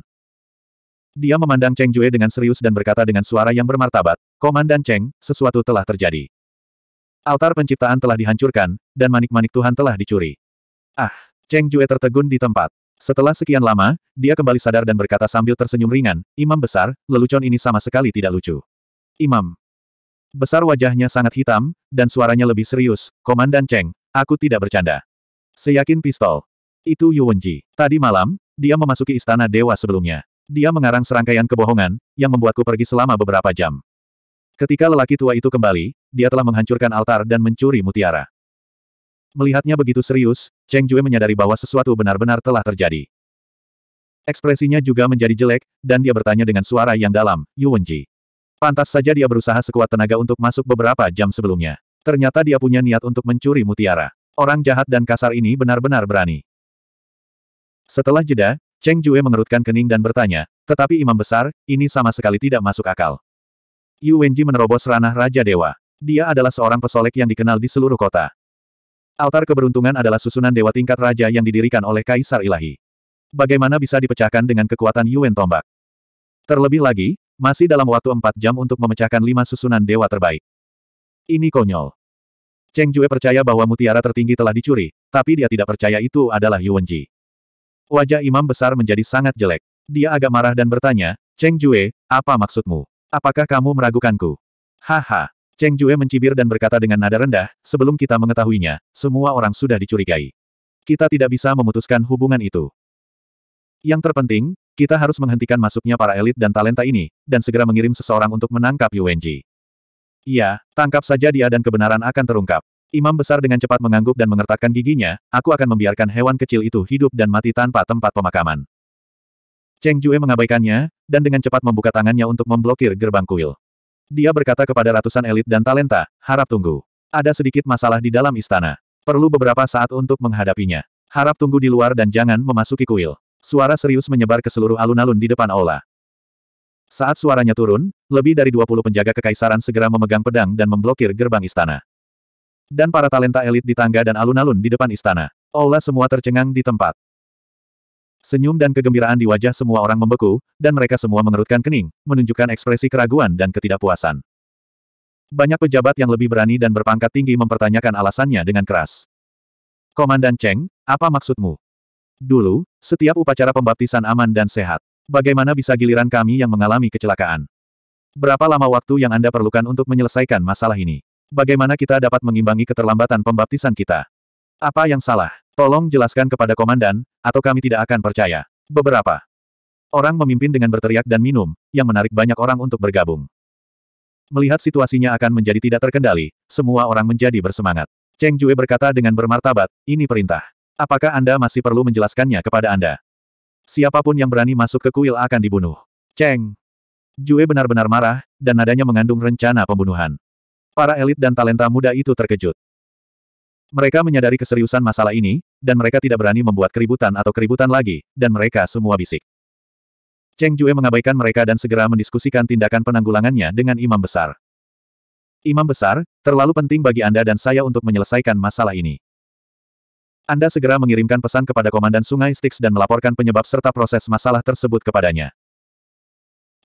Dia memandang Cheng Jue dengan serius dan berkata dengan suara yang bermartabat, Komandan Cheng, sesuatu telah terjadi. Altar penciptaan telah dihancurkan, dan manik-manik Tuhan telah dicuri. Ah, Cheng Jue tertegun di tempat. Setelah sekian lama, dia kembali sadar dan berkata sambil tersenyum ringan, Imam besar, lelucon ini sama sekali tidak lucu. Imam. Besar wajahnya sangat hitam, dan suaranya lebih serius, Komandan Cheng, aku tidak bercanda. Seyakin pistol. Itu Yuwenji. Tadi malam, dia memasuki istana dewa sebelumnya. Dia mengarang serangkaian kebohongan, yang membuatku pergi selama beberapa jam. Ketika lelaki tua itu kembali, dia telah menghancurkan altar dan mencuri mutiara. Melihatnya begitu serius, Cheng Jue menyadari bahwa sesuatu benar-benar telah terjadi. Ekspresinya juga menjadi jelek, dan dia bertanya dengan suara yang dalam, Wenji. Pantas saja dia berusaha sekuat tenaga untuk masuk beberapa jam sebelumnya. Ternyata dia punya niat untuk mencuri mutiara. Orang jahat dan kasar ini benar-benar berani. Setelah jeda, Cheng Jue mengerutkan kening dan bertanya, tetapi imam besar, ini sama sekali tidak masuk akal. Yu Wenji menerobos ranah Raja Dewa. Dia adalah seorang pesolek yang dikenal di seluruh kota. Altar keberuntungan adalah susunan dewa tingkat raja yang didirikan oleh Kaisar Ilahi. Bagaimana bisa dipecahkan dengan kekuatan Yuan Tombak? Terlebih lagi, masih dalam waktu empat jam untuk memecahkan lima susunan dewa terbaik. Ini konyol. Cheng Jue percaya bahwa mutiara tertinggi telah dicuri, tapi dia tidak percaya itu adalah Yuan Ji. Wajah imam besar menjadi sangat jelek. Dia agak marah dan bertanya, Cheng Jue, apa maksudmu? Apakah kamu meragukanku? Haha, Cheng Jue mencibir dan berkata dengan nada rendah, sebelum kita mengetahuinya, semua orang sudah dicurigai. Kita tidak bisa memutuskan hubungan itu. Yang terpenting, kita harus menghentikan masuknya para elit dan talenta ini, dan segera mengirim seseorang untuk menangkap Wenji. Iya, tangkap saja dia dan kebenaran akan terungkap. Imam besar dengan cepat mengangguk dan mengertakkan giginya, aku akan membiarkan hewan kecil itu hidup dan mati tanpa tempat pemakaman. Cheng Jue mengabaikannya, dan dengan cepat membuka tangannya untuk memblokir gerbang kuil. Dia berkata kepada ratusan elit dan talenta, harap tunggu. Ada sedikit masalah di dalam istana. Perlu beberapa saat untuk menghadapinya. Harap tunggu di luar dan jangan memasuki kuil. Suara serius menyebar ke seluruh alun-alun di depan Ola. Saat suaranya turun, lebih dari 20 penjaga kekaisaran segera memegang pedang dan memblokir gerbang istana. Dan para talenta elit di tangga dan alun-alun di depan istana. Ola semua tercengang di tempat. Senyum dan kegembiraan di wajah semua orang membeku, dan mereka semua mengerutkan kening, menunjukkan ekspresi keraguan dan ketidakpuasan. Banyak pejabat yang lebih berani dan berpangkat tinggi mempertanyakan alasannya dengan keras. Komandan Cheng, apa maksudmu? Dulu, setiap upacara pembaptisan aman dan sehat. Bagaimana bisa giliran kami yang mengalami kecelakaan? Berapa lama waktu yang Anda perlukan untuk menyelesaikan masalah ini? Bagaimana kita dapat mengimbangi keterlambatan pembaptisan kita? Apa yang salah? Tolong jelaskan kepada komandan, atau kami tidak akan percaya. Beberapa orang memimpin dengan berteriak dan minum, yang menarik banyak orang untuk bergabung. Melihat situasinya akan menjadi tidak terkendali, semua orang menjadi bersemangat. Cheng Jue berkata dengan bermartabat, ini perintah. Apakah Anda masih perlu menjelaskannya kepada Anda? Siapapun yang berani masuk ke kuil akan dibunuh. Cheng Jue benar-benar marah, dan nadanya mengandung rencana pembunuhan. Para elit dan talenta muda itu terkejut. Mereka menyadari keseriusan masalah ini, dan mereka tidak berani membuat keributan atau keributan lagi, dan mereka semua bisik. Cheng Jue mengabaikan mereka dan segera mendiskusikan tindakan penanggulangannya dengan imam besar. Imam besar, terlalu penting bagi Anda dan saya untuk menyelesaikan masalah ini. Anda segera mengirimkan pesan kepada Komandan Sungai Styx dan melaporkan penyebab serta proses masalah tersebut kepadanya.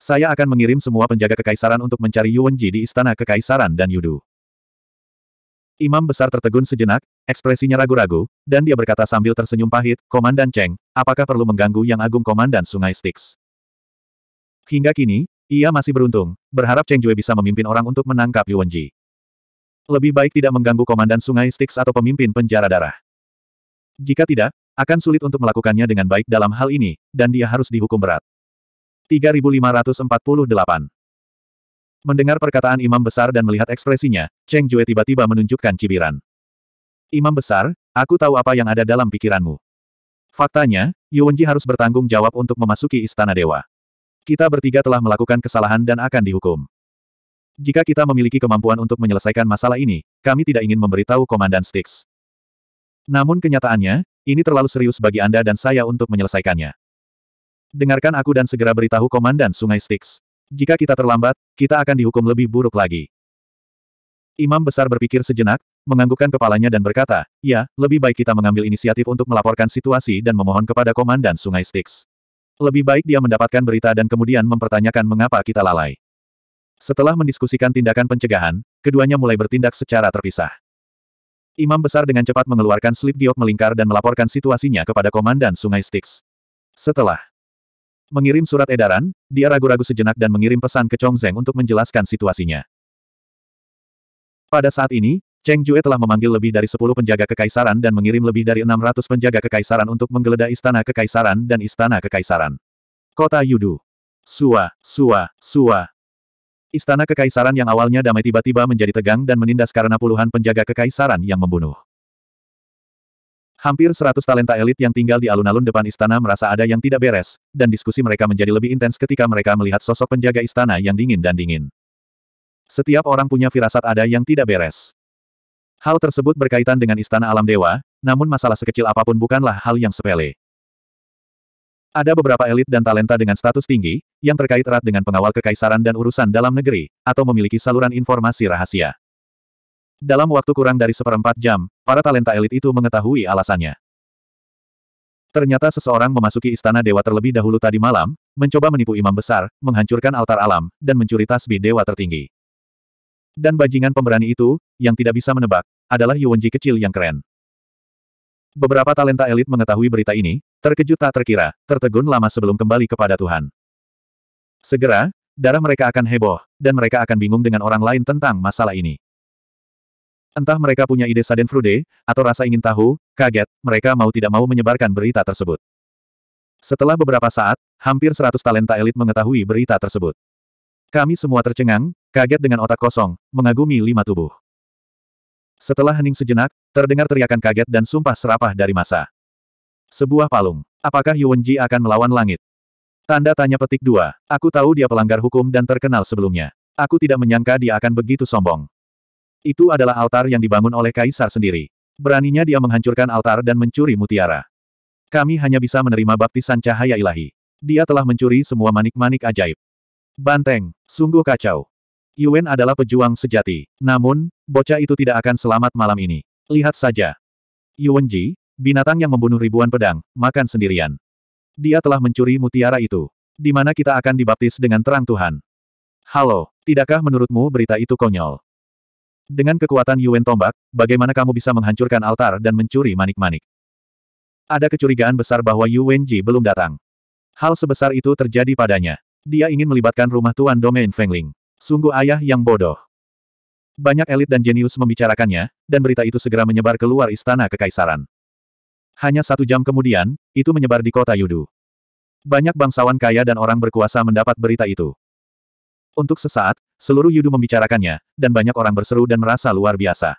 Saya akan mengirim semua penjaga kekaisaran untuk mencari Yuan Ji di Istana Kekaisaran dan Yudu. Imam besar tertegun sejenak, ekspresinya ragu-ragu, dan dia berkata sambil tersenyum pahit, Komandan Cheng, apakah perlu mengganggu yang agung Komandan Sungai Styx? Hingga kini, ia masih beruntung, berharap Cheng Jue bisa memimpin orang untuk menangkap Yuan Ji. Lebih baik tidak mengganggu Komandan Sungai Styx atau pemimpin penjara darah. Jika tidak, akan sulit untuk melakukannya dengan baik dalam hal ini, dan dia harus dihukum berat. 3548 Mendengar perkataan imam besar dan melihat ekspresinya, Cheng Jue tiba-tiba menunjukkan cibiran. Imam besar, aku tahu apa yang ada dalam pikiranmu. Faktanya, Yuwenji harus bertanggung jawab untuk memasuki istana dewa. Kita bertiga telah melakukan kesalahan dan akan dihukum. Jika kita memiliki kemampuan untuk menyelesaikan masalah ini, kami tidak ingin memberitahu Komandan Styx. Namun kenyataannya, ini terlalu serius bagi Anda dan saya untuk menyelesaikannya. Dengarkan aku dan segera beritahu Komandan Sungai Styx. Jika kita terlambat, kita akan dihukum lebih buruk lagi. Imam besar berpikir sejenak, menganggukkan kepalanya dan berkata, ya, lebih baik kita mengambil inisiatif untuk melaporkan situasi dan memohon kepada komandan Sungai Styx. Lebih baik dia mendapatkan berita dan kemudian mempertanyakan mengapa kita lalai. Setelah mendiskusikan tindakan pencegahan, keduanya mulai bertindak secara terpisah. Imam besar dengan cepat mengeluarkan slip giok melingkar dan melaporkan situasinya kepada komandan Sungai Styx. Setelah Mengirim surat edaran, dia ragu-ragu sejenak dan mengirim pesan ke Chong Zeng untuk menjelaskan situasinya. Pada saat ini, Cheng Jue telah memanggil lebih dari 10 penjaga kekaisaran dan mengirim lebih dari 600 penjaga kekaisaran untuk menggeledah istana kekaisaran dan istana kekaisaran. Kota Yudu. Sua, sua, sua. Istana kekaisaran yang awalnya damai tiba-tiba menjadi tegang dan menindas karena puluhan penjaga kekaisaran yang membunuh. Hampir seratus talenta elit yang tinggal di alun-alun depan istana merasa ada yang tidak beres, dan diskusi mereka menjadi lebih intens ketika mereka melihat sosok penjaga istana yang dingin dan dingin. Setiap orang punya firasat ada yang tidak beres. Hal tersebut berkaitan dengan istana alam dewa, namun masalah sekecil apapun bukanlah hal yang sepele. Ada beberapa elit dan talenta dengan status tinggi, yang terkait erat dengan pengawal kekaisaran dan urusan dalam negeri, atau memiliki saluran informasi rahasia. Dalam waktu kurang dari seperempat jam, para talenta elit itu mengetahui alasannya. Ternyata seseorang memasuki istana dewa terlebih dahulu tadi malam, mencoba menipu imam besar, menghancurkan altar alam, dan mencuri tasbih dewa tertinggi. Dan bajingan pemberani itu, yang tidak bisa menebak, adalah Yuwenji kecil yang keren. Beberapa talenta elit mengetahui berita ini, terkejut tak terkira, tertegun lama sebelum kembali kepada Tuhan. Segera, darah mereka akan heboh, dan mereka akan bingung dengan orang lain tentang masalah ini. Entah mereka punya ide Saden Frude, atau rasa ingin tahu, kaget, mereka mau tidak mau menyebarkan berita tersebut. Setelah beberapa saat, hampir 100 talenta elit mengetahui berita tersebut. Kami semua tercengang, kaget dengan otak kosong, mengagumi lima tubuh. Setelah hening sejenak, terdengar teriakan kaget dan sumpah serapah dari masa. Sebuah palung. Apakah Yuwenji akan melawan langit? Tanda tanya petik dua. Aku tahu dia pelanggar hukum dan terkenal sebelumnya. Aku tidak menyangka dia akan begitu sombong. Itu adalah altar yang dibangun oleh kaisar sendiri. Beraninya dia menghancurkan altar dan mencuri mutiara. Kami hanya bisa menerima baptisan cahaya ilahi. Dia telah mencuri semua manik-manik ajaib. Banteng, sungguh kacau. Yuen adalah pejuang sejati. Namun, bocah itu tidak akan selamat malam ini. Lihat saja. Ji, binatang yang membunuh ribuan pedang, makan sendirian. Dia telah mencuri mutiara itu. Di mana kita akan dibaptis dengan terang Tuhan. Halo, tidakkah menurutmu berita itu konyol? Dengan kekuatan Yuan tombak, bagaimana kamu bisa menghancurkan altar dan mencuri manik-manik? Ada kecurigaan besar bahwa Yuan Ji belum datang. Hal sebesar itu terjadi padanya. Dia ingin melibatkan rumah tuan domain Fengling. Sungguh ayah yang bodoh. Banyak elit dan jenius membicarakannya, dan berita itu segera menyebar keluar istana kekaisaran. Hanya satu jam kemudian, itu menyebar di kota Yudu. Banyak bangsawan kaya dan orang berkuasa mendapat berita itu. Untuk sesaat, seluruh Yudu membicarakannya, dan banyak orang berseru dan merasa luar biasa.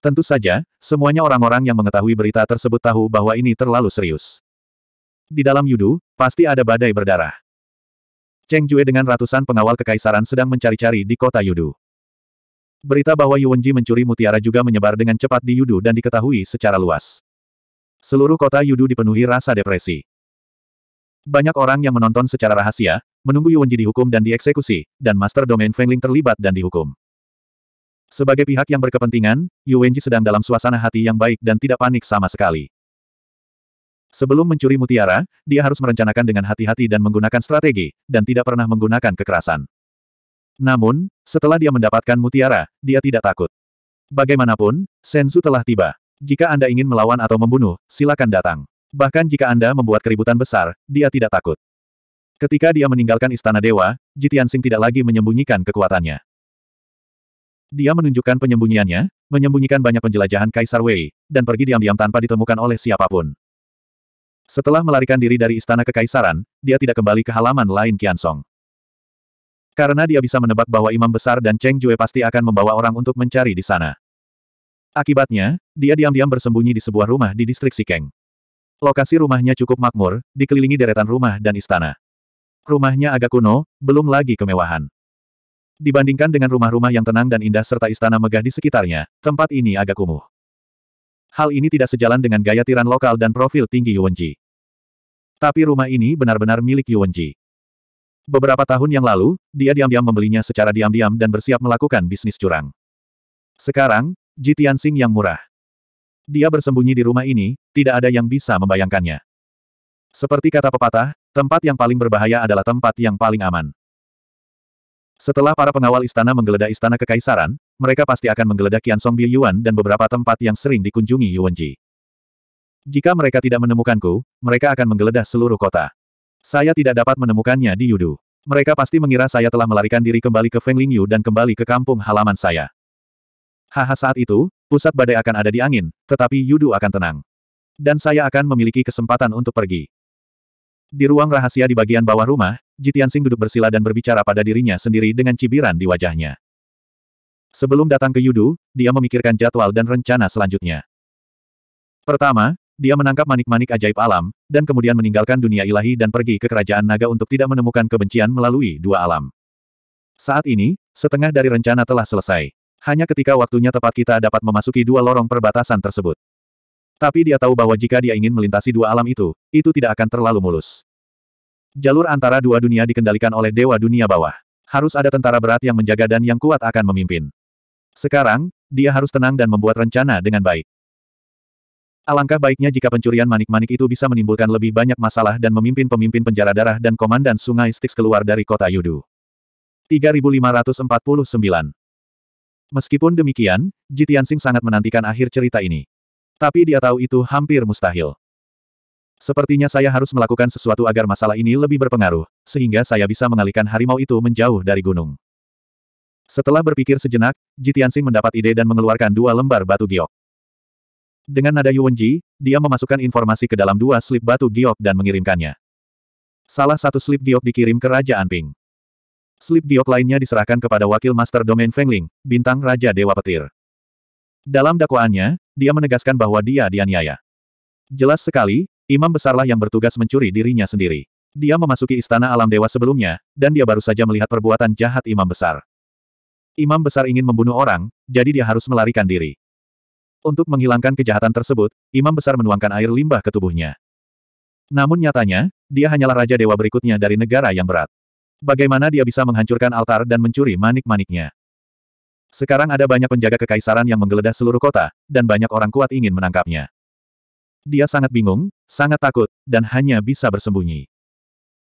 Tentu saja, semuanya orang-orang yang mengetahui berita tersebut tahu bahwa ini terlalu serius. Di dalam Yudu, pasti ada badai berdarah. Cheng Jue dengan ratusan pengawal kekaisaran sedang mencari-cari di kota Yudu. Berita bahwa Yuanji mencuri mutiara juga menyebar dengan cepat di Yudu dan diketahui secara luas. Seluruh kota Yudu dipenuhi rasa depresi. Banyak orang yang menonton secara rahasia, menunggu Yuanji dihukum dan dieksekusi, dan Master Domain Fengling terlibat dan dihukum. Sebagai pihak yang berkepentingan, Yuanji sedang dalam suasana hati yang baik dan tidak panik sama sekali. Sebelum mencuri mutiara, dia harus merencanakan dengan hati-hati dan menggunakan strategi, dan tidak pernah menggunakan kekerasan. Namun, setelah dia mendapatkan mutiara, dia tidak takut. Bagaimanapun, Senzu telah tiba. Jika Anda ingin melawan atau membunuh, silakan datang. Bahkan jika Anda membuat keributan besar, dia tidak takut. Ketika dia meninggalkan istana dewa, Jitian Sing tidak lagi menyembunyikan kekuatannya. Dia menunjukkan penyembunyiannya, menyembunyikan banyak penjelajahan Kaisar Wei, dan pergi diam-diam tanpa ditemukan oleh siapapun. Setelah melarikan diri dari istana kekaisaran, dia tidak kembali ke halaman lain Qiansong. Karena dia bisa menebak bahwa imam besar dan Cheng Jue pasti akan membawa orang untuk mencari di sana. Akibatnya, dia diam-diam bersembunyi di sebuah rumah di distrik Sikeng. Lokasi rumahnya cukup makmur, dikelilingi deretan rumah dan istana. Rumahnya agak kuno, belum lagi kemewahan. Dibandingkan dengan rumah-rumah yang tenang dan indah serta istana megah di sekitarnya, tempat ini agak kumuh. Hal ini tidak sejalan dengan gaya tiran lokal dan profil tinggi Yuanji. Tapi rumah ini benar-benar milik Yuanji. Beberapa tahun yang lalu, dia diam-diam membelinya secara diam-diam dan bersiap melakukan bisnis curang. Sekarang, Jitian Sing yang murah. Dia bersembunyi di rumah ini, tidak ada yang bisa membayangkannya. Seperti kata pepatah, Tempat yang paling berbahaya adalah tempat yang paling aman. Setelah para pengawal istana menggeledah istana kekaisaran, mereka pasti akan menggeledah Qian Bi Yuan dan beberapa tempat yang sering dikunjungi Yuanji. Jika mereka tidak menemukanku, mereka akan menggeledah seluruh kota. Saya tidak dapat menemukannya di Yudu. Mereka pasti mengira saya telah melarikan diri kembali ke feng Lingyu dan kembali ke kampung halaman saya. Haha saat itu, pusat badai akan ada di angin, tetapi Yudu akan tenang. Dan saya akan memiliki kesempatan untuk pergi. Di ruang rahasia di bagian bawah rumah, Jitian Sing duduk bersila dan berbicara pada dirinya sendiri dengan cibiran di wajahnya. Sebelum datang ke Yudu, dia memikirkan jadwal dan rencana selanjutnya. Pertama, dia menangkap manik-manik ajaib alam, dan kemudian meninggalkan dunia ilahi dan pergi ke kerajaan naga untuk tidak menemukan kebencian melalui dua alam. Saat ini, setengah dari rencana telah selesai. Hanya ketika waktunya tepat kita dapat memasuki dua lorong perbatasan tersebut. Tapi dia tahu bahwa jika dia ingin melintasi dua alam itu, itu tidak akan terlalu mulus. Jalur antara dua dunia dikendalikan oleh dewa dunia bawah. Harus ada tentara berat yang menjaga dan yang kuat akan memimpin. Sekarang, dia harus tenang dan membuat rencana dengan baik. Alangkah baiknya jika pencurian manik-manik itu bisa menimbulkan lebih banyak masalah dan memimpin pemimpin penjara darah dan komandan sungai Styx keluar dari kota Yudu. 3549 Meskipun demikian, Jitiansing sangat menantikan akhir cerita ini. Tapi dia tahu itu hampir mustahil. Sepertinya saya harus melakukan sesuatu agar masalah ini lebih berpengaruh, sehingga saya bisa mengalihkan harimau itu menjauh dari gunung. Setelah berpikir sejenak, Jitiansing mendapat ide dan mengeluarkan dua lembar batu giok. Dengan nada Yuwenji, dia memasukkan informasi ke dalam dua slip batu giok dan mengirimkannya. Salah satu slip giok dikirim ke Raja Anping. Slip giok lainnya diserahkan kepada wakil master domain Fengling, bintang Raja Dewa Petir. Dalam dakwaannya, dia menegaskan bahwa dia dianiaya. Jelas sekali, imam besarlah yang bertugas mencuri dirinya sendiri. Dia memasuki istana alam dewa sebelumnya, dan dia baru saja melihat perbuatan jahat imam besar. Imam besar ingin membunuh orang, jadi dia harus melarikan diri. Untuk menghilangkan kejahatan tersebut, imam besar menuangkan air limbah ke tubuhnya. Namun nyatanya, dia hanyalah raja dewa berikutnya dari negara yang berat. Bagaimana dia bisa menghancurkan altar dan mencuri manik-maniknya? Sekarang ada banyak penjaga kekaisaran yang menggeledah seluruh kota, dan banyak orang kuat ingin menangkapnya. Dia sangat bingung, sangat takut, dan hanya bisa bersembunyi.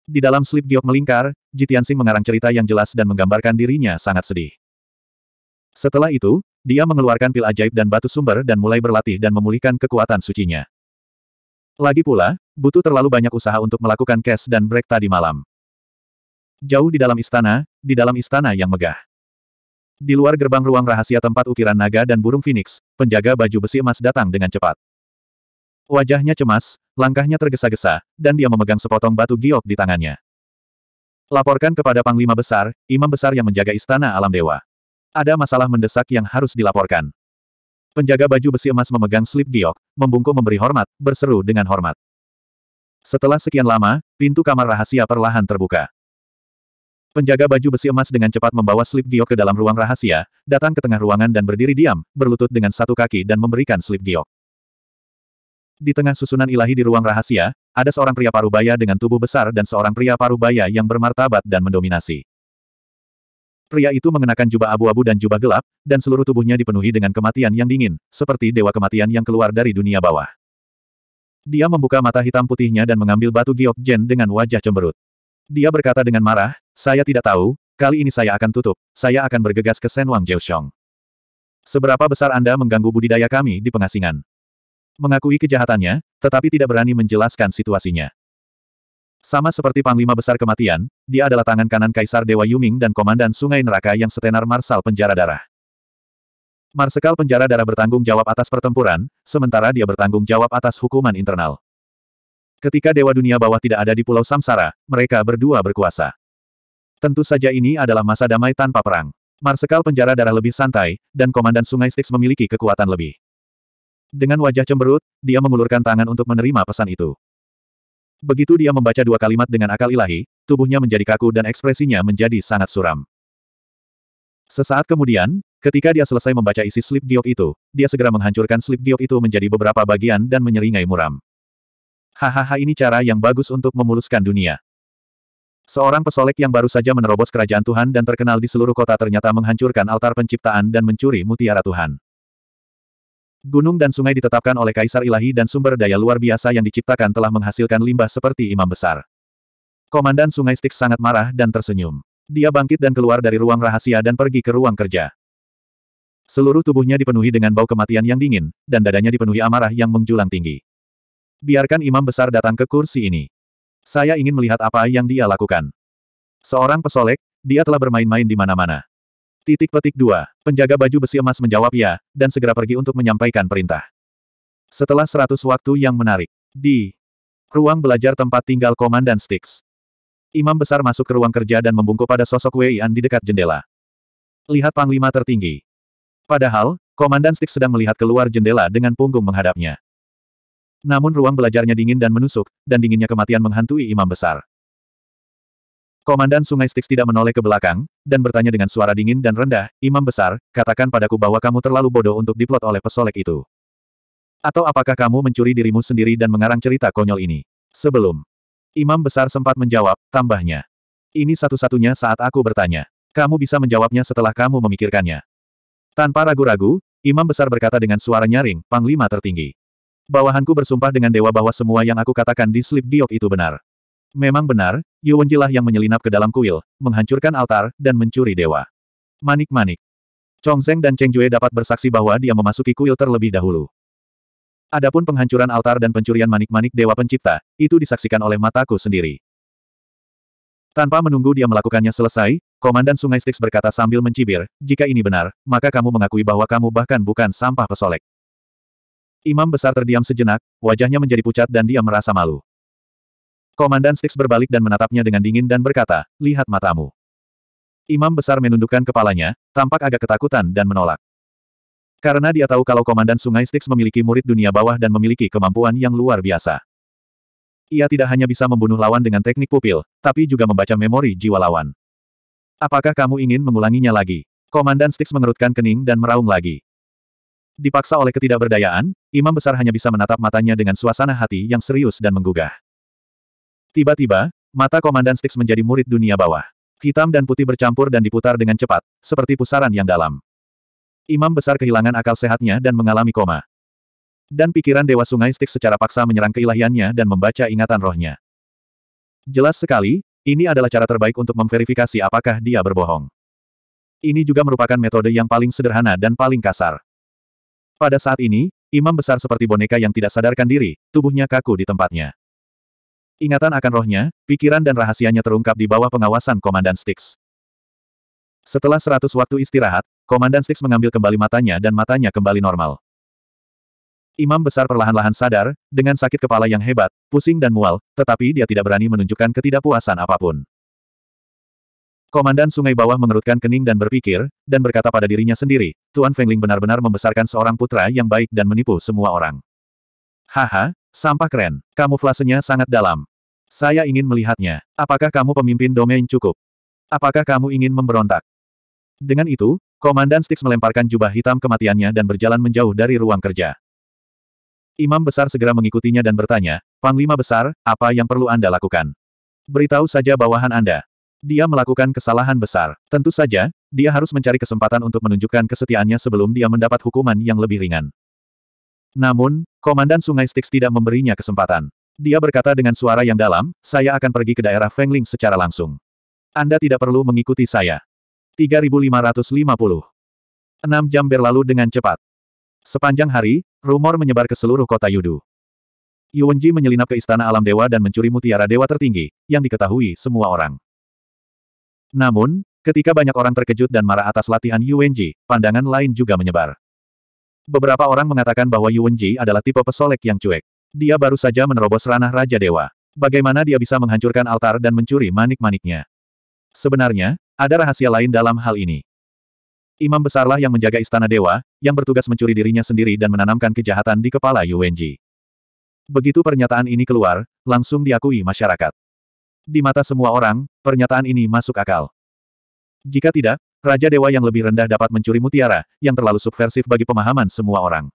Di dalam slip giok melingkar, Jitiansing mengarang cerita yang jelas dan menggambarkan dirinya sangat sedih. Setelah itu, dia mengeluarkan pil ajaib dan batu sumber dan mulai berlatih dan memulihkan kekuatan sucinya. Lagi pula, butuh terlalu banyak usaha untuk melakukan cash dan break tadi malam. Jauh di dalam istana, di dalam istana yang megah. Di luar gerbang ruang rahasia tempat ukiran naga dan burung phoenix, penjaga baju besi emas datang dengan cepat. Wajahnya cemas, langkahnya tergesa-gesa, dan dia memegang sepotong batu giok di tangannya. Laporkan kepada Panglima Besar, Imam Besar yang menjaga Istana Alam Dewa. Ada masalah mendesak yang harus dilaporkan. Penjaga baju besi emas memegang slip giok, membungkuk memberi hormat, berseru dengan hormat. Setelah sekian lama, pintu kamar rahasia perlahan terbuka. Penjaga baju besi emas dengan cepat membawa slip giok ke dalam ruang rahasia, datang ke tengah ruangan dan berdiri diam, berlutut dengan satu kaki dan memberikan slip giok. Di tengah susunan ilahi di ruang rahasia, ada seorang pria parubaya dengan tubuh besar dan seorang pria parubaya yang bermartabat dan mendominasi. Pria itu mengenakan jubah abu-abu dan jubah gelap, dan seluruh tubuhnya dipenuhi dengan kematian yang dingin, seperti dewa kematian yang keluar dari dunia bawah. Dia membuka mata hitam putihnya dan mengambil batu giok Jen dengan wajah cemberut. Dia berkata dengan marah, saya tidak tahu, kali ini saya akan tutup, saya akan bergegas ke Senwang Jiaoxiong. Seberapa besar Anda mengganggu budidaya kami di pengasingan? Mengakui kejahatannya, tetapi tidak berani menjelaskan situasinya. Sama seperti Panglima Besar Kematian, dia adalah tangan kanan Kaisar Dewa Yuming dan Komandan Sungai Neraka yang setenar Marsal Penjara Darah. Marsekal Penjara Darah bertanggung jawab atas pertempuran, sementara dia bertanggung jawab atas hukuman internal. Ketika Dewa Dunia Bawah tidak ada di Pulau Samsara, mereka berdua berkuasa. Tentu saja ini adalah masa damai tanpa perang. Marsekal penjara darah lebih santai, dan Komandan Sungai Styx memiliki kekuatan lebih. Dengan wajah cemberut, dia mengulurkan tangan untuk menerima pesan itu. Begitu dia membaca dua kalimat dengan akal ilahi, tubuhnya menjadi kaku dan ekspresinya menjadi sangat suram. Sesaat kemudian, Ketika dia selesai membaca isi slip giok itu, dia segera menghancurkan slip giok itu menjadi beberapa bagian dan menyeringai muram. Hahaha ini cara yang bagus untuk memuluskan dunia. Seorang pesolek yang baru saja menerobos kerajaan Tuhan dan terkenal di seluruh kota ternyata menghancurkan altar penciptaan dan mencuri mutiara Tuhan. Gunung dan sungai ditetapkan oleh Kaisar Ilahi dan sumber daya luar biasa yang diciptakan telah menghasilkan limbah seperti imam besar. Komandan Sungai Stik sangat marah dan tersenyum. Dia bangkit dan keluar dari ruang rahasia dan pergi ke ruang kerja. Seluruh tubuhnya dipenuhi dengan bau kematian yang dingin, dan dadanya dipenuhi amarah yang menjulang tinggi. Biarkan imam besar datang ke kursi ini. Saya ingin melihat apa yang dia lakukan. Seorang pesolek, dia telah bermain-main di mana-mana. Titik petik dua, penjaga baju besi emas menjawab ya, dan segera pergi untuk menyampaikan perintah. Setelah seratus waktu yang menarik, di ruang belajar tempat tinggal Komandan Stix. Imam besar masuk ke ruang kerja dan membungkuk pada sosok Wei An di dekat jendela. Lihat Panglima tertinggi. Padahal, Komandan Stix sedang melihat keluar jendela dengan punggung menghadapnya. Namun ruang belajarnya dingin dan menusuk, dan dinginnya kematian menghantui imam besar. Komandan Sungai Styx tidak menoleh ke belakang, dan bertanya dengan suara dingin dan rendah, Imam Besar, katakan padaku bahwa kamu terlalu bodoh untuk diplot oleh pesolek itu. Atau apakah kamu mencuri dirimu sendiri dan mengarang cerita konyol ini? Sebelum. Imam Besar sempat menjawab, tambahnya. Ini satu-satunya saat aku bertanya. Kamu bisa menjawabnya setelah kamu memikirkannya. Tanpa ragu-ragu, Imam Besar berkata dengan suara nyaring, Panglima tertinggi. Bawahanku bersumpah dengan dewa bahwa semua yang aku katakan di slip giok itu benar. Memang benar, Yuwenjilah yang menyelinap ke dalam kuil, menghancurkan altar, dan mencuri dewa. Manik-manik. Chong Zeng dan Cheng Jue dapat bersaksi bahwa dia memasuki kuil terlebih dahulu. Adapun penghancuran altar dan pencurian manik-manik dewa pencipta, itu disaksikan oleh mataku sendiri. Tanpa menunggu dia melakukannya selesai, Komandan Sungai Styx berkata sambil mencibir, jika ini benar, maka kamu mengakui bahwa kamu bahkan bukan sampah pesolek. Imam besar terdiam sejenak, wajahnya menjadi pucat dan dia merasa malu. Komandan Stix berbalik dan menatapnya dengan dingin dan berkata, lihat matamu. Imam besar menundukkan kepalanya, tampak agak ketakutan dan menolak. Karena dia tahu kalau Komandan Sungai Stix memiliki murid dunia bawah dan memiliki kemampuan yang luar biasa. Ia tidak hanya bisa membunuh lawan dengan teknik pupil, tapi juga membaca memori jiwa lawan. Apakah kamu ingin mengulanginya lagi? Komandan Stix mengerutkan kening dan meraung lagi. Dipaksa oleh ketidakberdayaan, imam besar hanya bisa menatap matanya dengan suasana hati yang serius dan menggugah. Tiba-tiba, mata Komandan Stix menjadi murid dunia bawah. Hitam dan putih bercampur dan diputar dengan cepat, seperti pusaran yang dalam. Imam besar kehilangan akal sehatnya dan mengalami koma. Dan pikiran Dewa Sungai Stix secara paksa menyerang keilahiannya dan membaca ingatan rohnya. Jelas sekali, ini adalah cara terbaik untuk memverifikasi apakah dia berbohong. Ini juga merupakan metode yang paling sederhana dan paling kasar. Pada saat ini, imam besar seperti boneka yang tidak sadarkan diri, tubuhnya kaku di tempatnya. Ingatan akan rohnya, pikiran dan rahasianya terungkap di bawah pengawasan Komandan Styx. Setelah seratus waktu istirahat, Komandan Styx mengambil kembali matanya dan matanya kembali normal. Imam besar perlahan-lahan sadar, dengan sakit kepala yang hebat, pusing dan mual, tetapi dia tidak berani menunjukkan ketidakpuasan apapun. Komandan Sungai Bawah mengerutkan kening dan berpikir, dan berkata pada dirinya sendiri, Tuan Fengling benar-benar membesarkan seorang putra yang baik dan menipu semua orang. Haha, sampah keren, kamuflasenya sangat dalam. Saya ingin melihatnya. Apakah kamu pemimpin domain cukup? Apakah kamu ingin memberontak? Dengan itu, Komandan Stix melemparkan jubah hitam kematiannya dan berjalan menjauh dari ruang kerja. Imam Besar segera mengikutinya dan bertanya, Panglima Besar, apa yang perlu Anda lakukan? Beritahu saja bawahan Anda. Dia melakukan kesalahan besar. Tentu saja, dia harus mencari kesempatan untuk menunjukkan kesetiaannya sebelum dia mendapat hukuman yang lebih ringan. Namun, Komandan Sungai Styx tidak memberinya kesempatan. Dia berkata dengan suara yang dalam, saya akan pergi ke daerah Fengling secara langsung. Anda tidak perlu mengikuti saya. 3550 Enam jam berlalu dengan cepat. Sepanjang hari, rumor menyebar ke seluruh kota Yudu. Yuanji menyelinap ke Istana Alam Dewa dan mencuri mutiara Dewa tertinggi, yang diketahui semua orang. Namun, ketika banyak orang terkejut dan marah atas latihan Yu pandangan lain juga menyebar. Beberapa orang mengatakan bahwa Yu adalah tipe pesolek yang cuek. Dia baru saja menerobos ranah Raja Dewa. Bagaimana dia bisa menghancurkan altar dan mencuri manik-maniknya? Sebenarnya, ada rahasia lain dalam hal ini. Imam besarlah yang menjaga istana dewa, yang bertugas mencuri dirinya sendiri dan menanamkan kejahatan di kepala Yuanji. Begitu pernyataan ini keluar, langsung diakui masyarakat. Di mata semua orang, pernyataan ini masuk akal. Jika tidak, Raja Dewa yang lebih rendah dapat mencuri mutiara, yang terlalu subversif bagi pemahaman semua orang.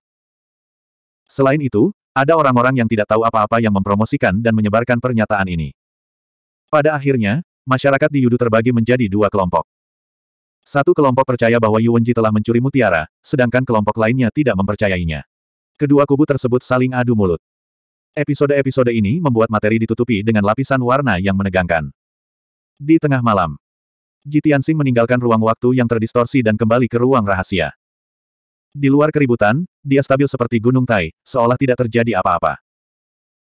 Selain itu, ada orang-orang yang tidak tahu apa-apa yang mempromosikan dan menyebarkan pernyataan ini. Pada akhirnya, masyarakat di Yudu terbagi menjadi dua kelompok. Satu kelompok percaya bahwa Yuwenji telah mencuri mutiara, sedangkan kelompok lainnya tidak mempercayainya. Kedua kubu tersebut saling adu mulut. Episode-episode ini membuat materi ditutupi dengan lapisan warna yang menegangkan. Di tengah malam, Ji Tianxing meninggalkan ruang waktu yang terdistorsi dan kembali ke ruang rahasia. Di luar keributan, dia stabil seperti gunung Tai, seolah tidak terjadi apa-apa.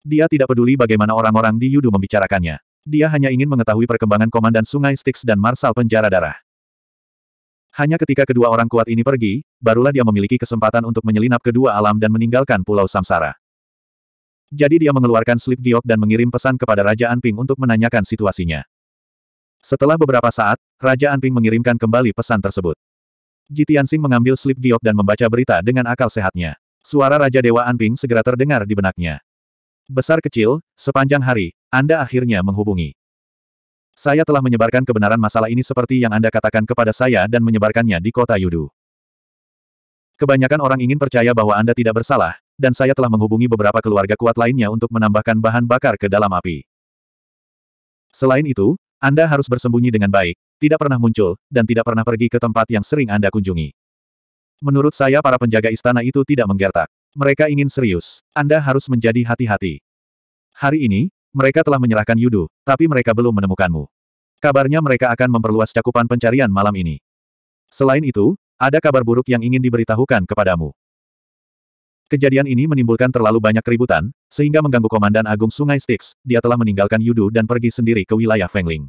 Dia tidak peduli bagaimana orang-orang di Yudu membicarakannya. Dia hanya ingin mengetahui perkembangan Komandan Sungai Styx dan Marsal Penjara Darah. Hanya ketika kedua orang kuat ini pergi, barulah dia memiliki kesempatan untuk menyelinap kedua alam dan meninggalkan Pulau Samsara. Jadi dia mengeluarkan slip giok dan mengirim pesan kepada Raja Anping untuk menanyakan situasinya. Setelah beberapa saat, Raja Anping mengirimkan kembali pesan tersebut. Jitiansing mengambil slip giok dan membaca berita dengan akal sehatnya. Suara Raja Dewa Anping segera terdengar di benaknya. Besar kecil, sepanjang hari, Anda akhirnya menghubungi. Saya telah menyebarkan kebenaran masalah ini seperti yang Anda katakan kepada saya dan menyebarkannya di kota Yudu. Kebanyakan orang ingin percaya bahwa Anda tidak bersalah, dan saya telah menghubungi beberapa keluarga kuat lainnya untuk menambahkan bahan bakar ke dalam api. Selain itu, Anda harus bersembunyi dengan baik, tidak pernah muncul, dan tidak pernah pergi ke tempat yang sering Anda kunjungi. Menurut saya para penjaga istana itu tidak menggertak. Mereka ingin serius. Anda harus menjadi hati-hati. Hari ini, mereka telah menyerahkan Yudu, tapi mereka belum menemukanmu. Kabarnya mereka akan memperluas cakupan pencarian malam ini. Selain itu, ada kabar buruk yang ingin diberitahukan kepadamu. Kejadian ini menimbulkan terlalu banyak keributan, sehingga mengganggu Komandan Agung Sungai Styx, dia telah meninggalkan Yudu dan pergi sendiri ke wilayah Fengling.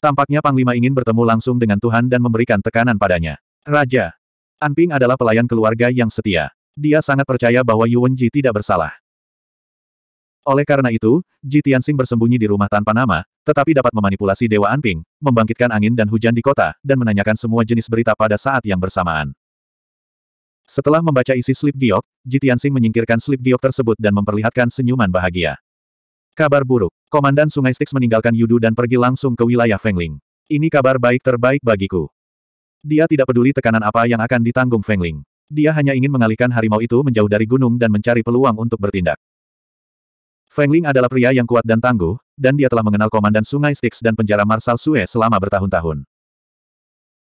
Tampaknya Panglima ingin bertemu langsung dengan Tuhan dan memberikan tekanan padanya. Raja, Anping adalah pelayan keluarga yang setia. Dia sangat percaya bahwa Yuan Ji tidak bersalah. Oleh karena itu, Ji Tianxing bersembunyi di rumah tanpa nama, tetapi dapat memanipulasi Dewa Anping, membangkitkan angin dan hujan di kota, dan menanyakan semua jenis berita pada saat yang bersamaan. Setelah membaca isi slip giok, Jitiansing menyingkirkan slip giok tersebut dan memperlihatkan senyuman bahagia. Kabar buruk. Komandan Sungai Styx meninggalkan Yudu dan pergi langsung ke wilayah Fengling. Ini kabar baik terbaik bagiku. Dia tidak peduli tekanan apa yang akan ditanggung Fengling. Dia hanya ingin mengalihkan harimau itu menjauh dari gunung dan mencari peluang untuk bertindak. Fengling adalah pria yang kuat dan tangguh, dan dia telah mengenal Komandan Sungai Styx dan penjara Marsal Sue selama bertahun-tahun.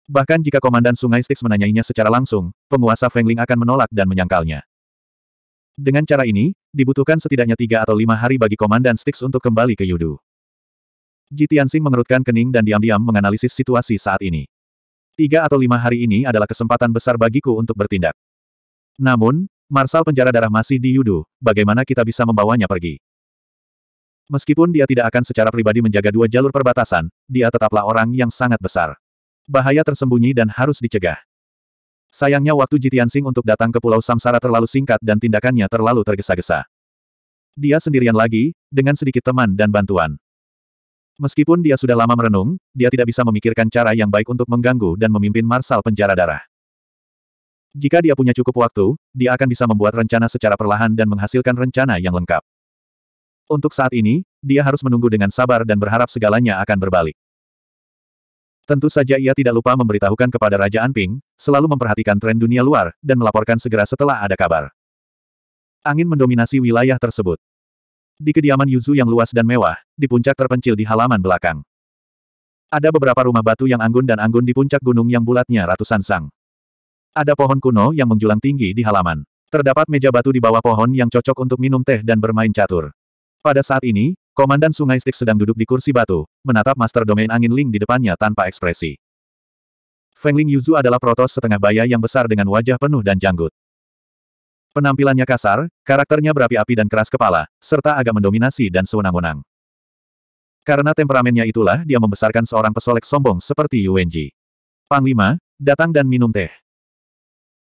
Bahkan jika Komandan Sungai Styx menanyainya secara langsung, penguasa Fengling akan menolak dan menyangkalnya. Dengan cara ini, dibutuhkan setidaknya tiga atau lima hari bagi Komandan Styx untuk kembali ke Yudu. Jitiansing mengerutkan kening dan diam-diam menganalisis situasi saat ini. Tiga atau lima hari ini adalah kesempatan besar bagiku untuk bertindak. Namun, Marsal penjara darah masih di Yudu, bagaimana kita bisa membawanya pergi? Meskipun dia tidak akan secara pribadi menjaga dua jalur perbatasan, dia tetaplah orang yang sangat besar. Bahaya tersembunyi dan harus dicegah. Sayangnya waktu Jitian Sing untuk datang ke Pulau Samsara terlalu singkat dan tindakannya terlalu tergesa-gesa. Dia sendirian lagi, dengan sedikit teman dan bantuan. Meskipun dia sudah lama merenung, dia tidak bisa memikirkan cara yang baik untuk mengganggu dan memimpin Marsal penjara darah. Jika dia punya cukup waktu, dia akan bisa membuat rencana secara perlahan dan menghasilkan rencana yang lengkap. Untuk saat ini, dia harus menunggu dengan sabar dan berharap segalanya akan berbalik. Tentu saja ia tidak lupa memberitahukan kepada Raja Anping, selalu memperhatikan tren dunia luar, dan melaporkan segera setelah ada kabar. Angin mendominasi wilayah tersebut. Di kediaman Yuzu yang luas dan mewah, di puncak terpencil di halaman belakang. Ada beberapa rumah batu yang anggun dan anggun di puncak gunung yang bulatnya ratusan sang. Ada pohon kuno yang menjulang tinggi di halaman. Terdapat meja batu di bawah pohon yang cocok untuk minum teh dan bermain catur. Pada saat ini, Komandan Sungai Stik sedang duduk di kursi batu, menatap Master Domain Angin Ling di depannya tanpa ekspresi. Feng Ling Yuzu adalah protos setengah baya yang besar dengan wajah penuh dan janggut. Penampilannya kasar, karakternya berapi-api dan keras kepala, serta agak mendominasi dan sewenang-wenang. Karena temperamennya itulah dia membesarkan seorang pesolek sombong seperti Yuenji. Panglima, datang dan minum teh.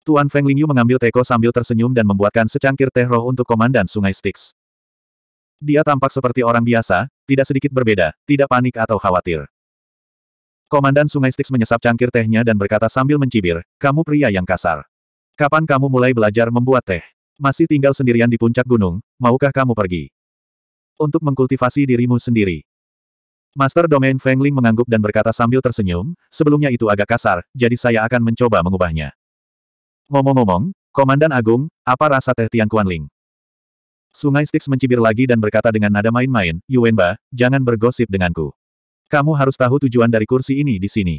Tuan Feng Lingyu mengambil teko sambil tersenyum dan membuatkan secangkir teh roh untuk Komandan Sungai Styx. Dia tampak seperti orang biasa, tidak sedikit berbeda, tidak panik atau khawatir. Komandan Sungai Styx menyesap cangkir tehnya dan berkata sambil mencibir, kamu pria yang kasar. Kapan kamu mulai belajar membuat teh? Masih tinggal sendirian di puncak gunung, maukah kamu pergi? Untuk mengkultivasi dirimu sendiri. Master Domain Fengling mengangguk dan berkata sambil tersenyum, sebelumnya itu agak kasar, jadi saya akan mencoba mengubahnya. Ngomong-ngomong, Komandan Agung, apa rasa teh Tian Ling?" Sungai Styx mencibir lagi dan berkata dengan nada main-main, Yuenba, jangan bergosip denganku. Kamu harus tahu tujuan dari kursi ini di sini.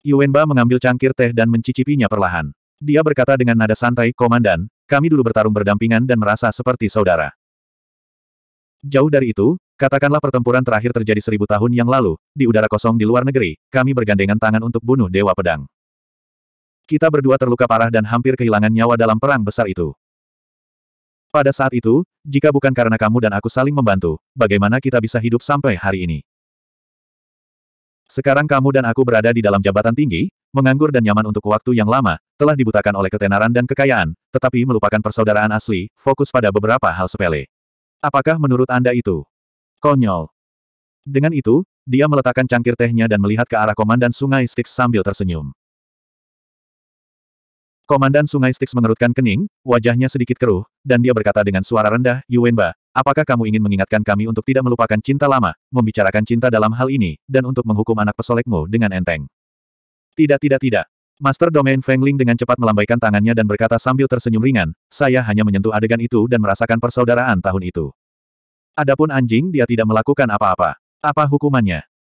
Yuenba mengambil cangkir teh dan mencicipinya perlahan. Dia berkata dengan nada santai, Komandan, kami dulu bertarung berdampingan dan merasa seperti saudara. Jauh dari itu, katakanlah pertempuran terakhir terjadi seribu tahun yang lalu, di udara kosong di luar negeri, kami bergandengan tangan untuk bunuh Dewa Pedang. Kita berdua terluka parah dan hampir kehilangan nyawa dalam perang besar itu. Pada saat itu, jika bukan karena kamu dan aku saling membantu, bagaimana kita bisa hidup sampai hari ini? Sekarang kamu dan aku berada di dalam jabatan tinggi, menganggur dan nyaman untuk waktu yang lama, telah dibutakan oleh ketenaran dan kekayaan, tetapi melupakan persaudaraan asli, fokus pada beberapa hal sepele. Apakah menurut Anda itu? Konyol. Dengan itu, dia meletakkan cangkir tehnya dan melihat ke arah komandan sungai Styx sambil tersenyum. Komandan Sungai Styx mengerutkan kening, wajahnya sedikit keruh, dan dia berkata dengan suara rendah, Yuenba, apakah kamu ingin mengingatkan kami untuk tidak melupakan cinta lama, membicarakan cinta dalam hal ini, dan untuk menghukum anak pesolekmu dengan enteng? Tidak tidak tidak. Master Domain Fengling dengan cepat melambaikan tangannya dan berkata sambil tersenyum ringan, saya hanya menyentuh adegan itu dan merasakan persaudaraan tahun itu. Adapun anjing dia tidak melakukan apa-apa. Apa hukumannya?